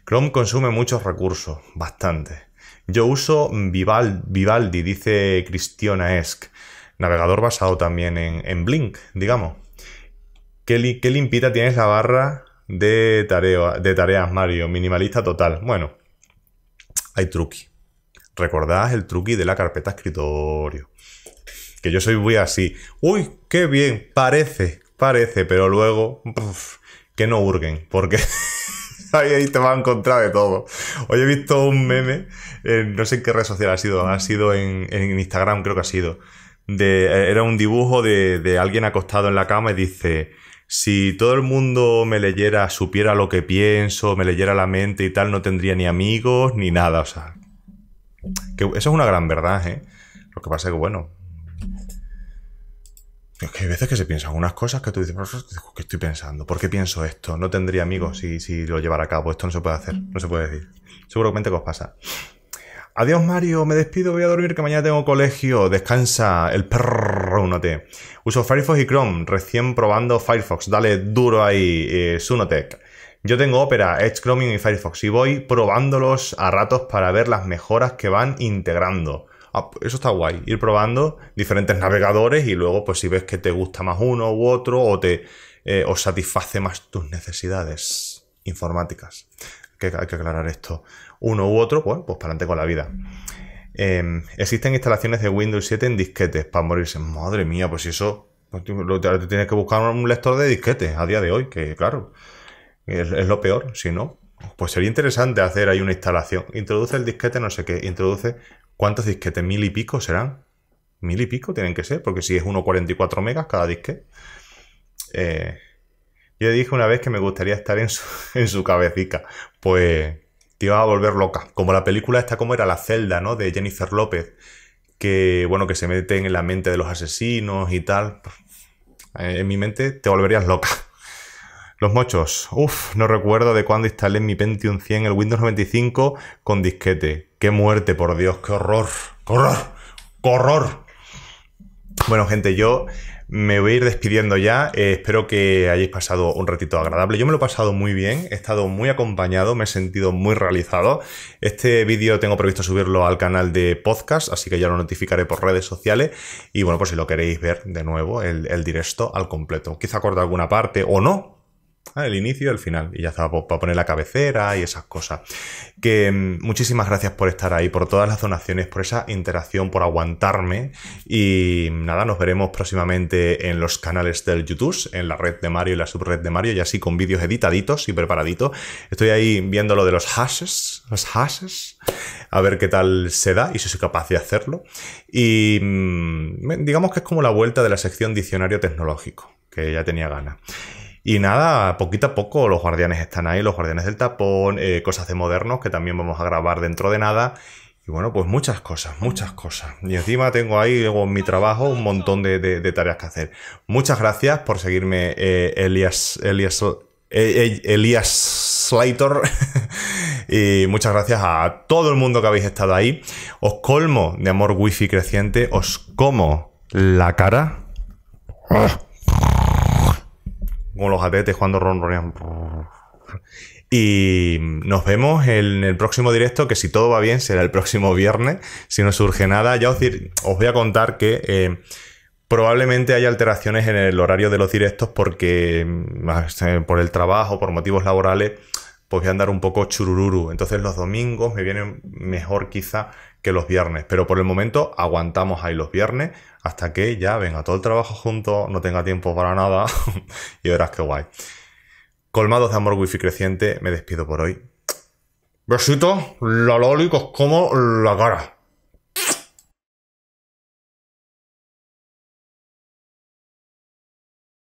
Chrome consume muchos recursos, bastante. Yo uso Vivaldi, dice Cristiana Esk, navegador basado también en, Blink, digamos. ¿Qué, limpita tienes la barra de, de tareas, Mario? Minimalista total. Bueno, hay truqui. ¿Recordás el truqui de la carpeta escritorio. Que yo soy muy así. Uy, qué bien, parece. Parece, pero luego que no hurguen, porque ahí te va a encontrar de todo. Hoy he visto un meme, no sé en qué red social ha sido, ha sido en, Instagram, creo que ha sido. De, eh, era un dibujo de, alguien acostado en la cama y dice, si todo el mundo me leyera, supiera lo que pienso, me leyera la mente y tal, no tendría ni amigos ni nada. O sea, que eso es una gran verdad, ¿eh? Lo que pasa es que, bueno, es que hay veces que se piensan unas cosas que tú dices, ¿qué estoy pensando? ¿Por qué pienso esto? No tendría amigos si, si lo llevara a cabo. Esto no se puede hacer, no se puede decir. Seguramente que os pasa. Adiós Mario, me despido, voy a dormir que mañana tengo colegio. Descansa, el perro te Uso Firefox y Chrome, recién probando Firefox. Dale duro ahí, eh, Sunotec. Yo tengo Opera, Edge, Chromium y Firefox y voy probándolos a ratos para ver las mejoras que van integrando. Ah, eso está guay, ir probando diferentes navegadores y luego pues si ves que te gusta más uno u otro o te eh, o satisface más tus necesidades informáticas. Que hay que aclarar esto. Uno u otro, pues, pues para adelante con la vida. Em, existen instalaciones de Windows 7 en disquetes para morirse. Madre mía, pues si eso pues, lo, te tienes que buscar un lector de disquetes a día de hoy, que claro, es lo peor, si no. Pues sería interesante hacer ahí una instalación. Introduce el disquete, no sé qué, introduce ¿Cuántos disquetes? ¿Mil y pico serán? ¿Mil y pico tienen que ser? Porque si es 1,44 megas cada disquete. Eh, yo dije una vez que me gustaría estar en su, cabecita. Pues te iba a volver loca. Como la película está como era La celda, ¿no? De Jennifer López. Que, bueno, que se mete en la mente de los asesinos y tal. Eh, en mi mente te volverías loca. Los mochos. Uf, no recuerdo de cuándo instalé en mi Pentium 100 el Windows 95 con disquete. Qué muerte, por Dios, qué horror, qué horror, horror. Bueno, gente, yo me voy a ir despidiendo ya. Eh, espero que hayáis pasado un ratito agradable. Yo me lo he pasado muy bien, he estado muy acompañado, me he sentido muy realizado. Este vídeo tengo previsto subirlo al canal de podcast, así que ya lo notificaré por redes sociales. Y bueno, pues si lo queréis ver de nuevo, el, directo al completo. Quizá corte alguna parte o no, Ah, el inicio y el final. Y ya estaba para poner la cabecera y esas cosas. Que mm, muchísimas gracias por estar ahí, por todas las donaciones, por esa interacción, por aguantarme. Y mm, nada, nos veremos próximamente en los canales del YouTube, en la red de Mario y la subred de Mario, y así con vídeos editaditos y preparaditos. Estoy ahí viendo lo de los hashes, los hashes, a ver qué tal se da y si soy capaz de hacerlo. Y mm, digamos que es como la vuelta de la sección diccionario tecnológico, que ya tenía ganas. Y nada, poquito a poco los guardianes están ahí, los guardianes del tapón, eh, cosas de modernos que también vamos a grabar dentro de nada. Y bueno, pues muchas cosas, muchas cosas. Y encima tengo ahí luego en mi trabajo un montón de, tareas que hacer. Muchas gracias por seguirme, Elías eh, Elias, Elias, eh, Elias y muchas gracias a todo el mundo que habéis estado ahí. Os colmo de amor wifi creciente, os como la cara. Ah con los atetes cuando ronronean. Y nos vemos en el próximo directo, que si todo va bien será el próximo viernes. Si no surge nada, ya os, os voy a contar que eh, probablemente haya alteraciones en el horario de los directos porque mm, este, por el trabajo, por motivos laborales, pues voy a andar un poco churururu. Entonces los domingos me vienen mejor quizá que los viernes. Pero por el momento aguantamos ahí los viernes hasta que ya venga todo el trabajo junto, no tenga tiempo para nada y verás qué guay. Colmados de amor wifi creciente, me despido por hoy. Besito, la loli, como la cara.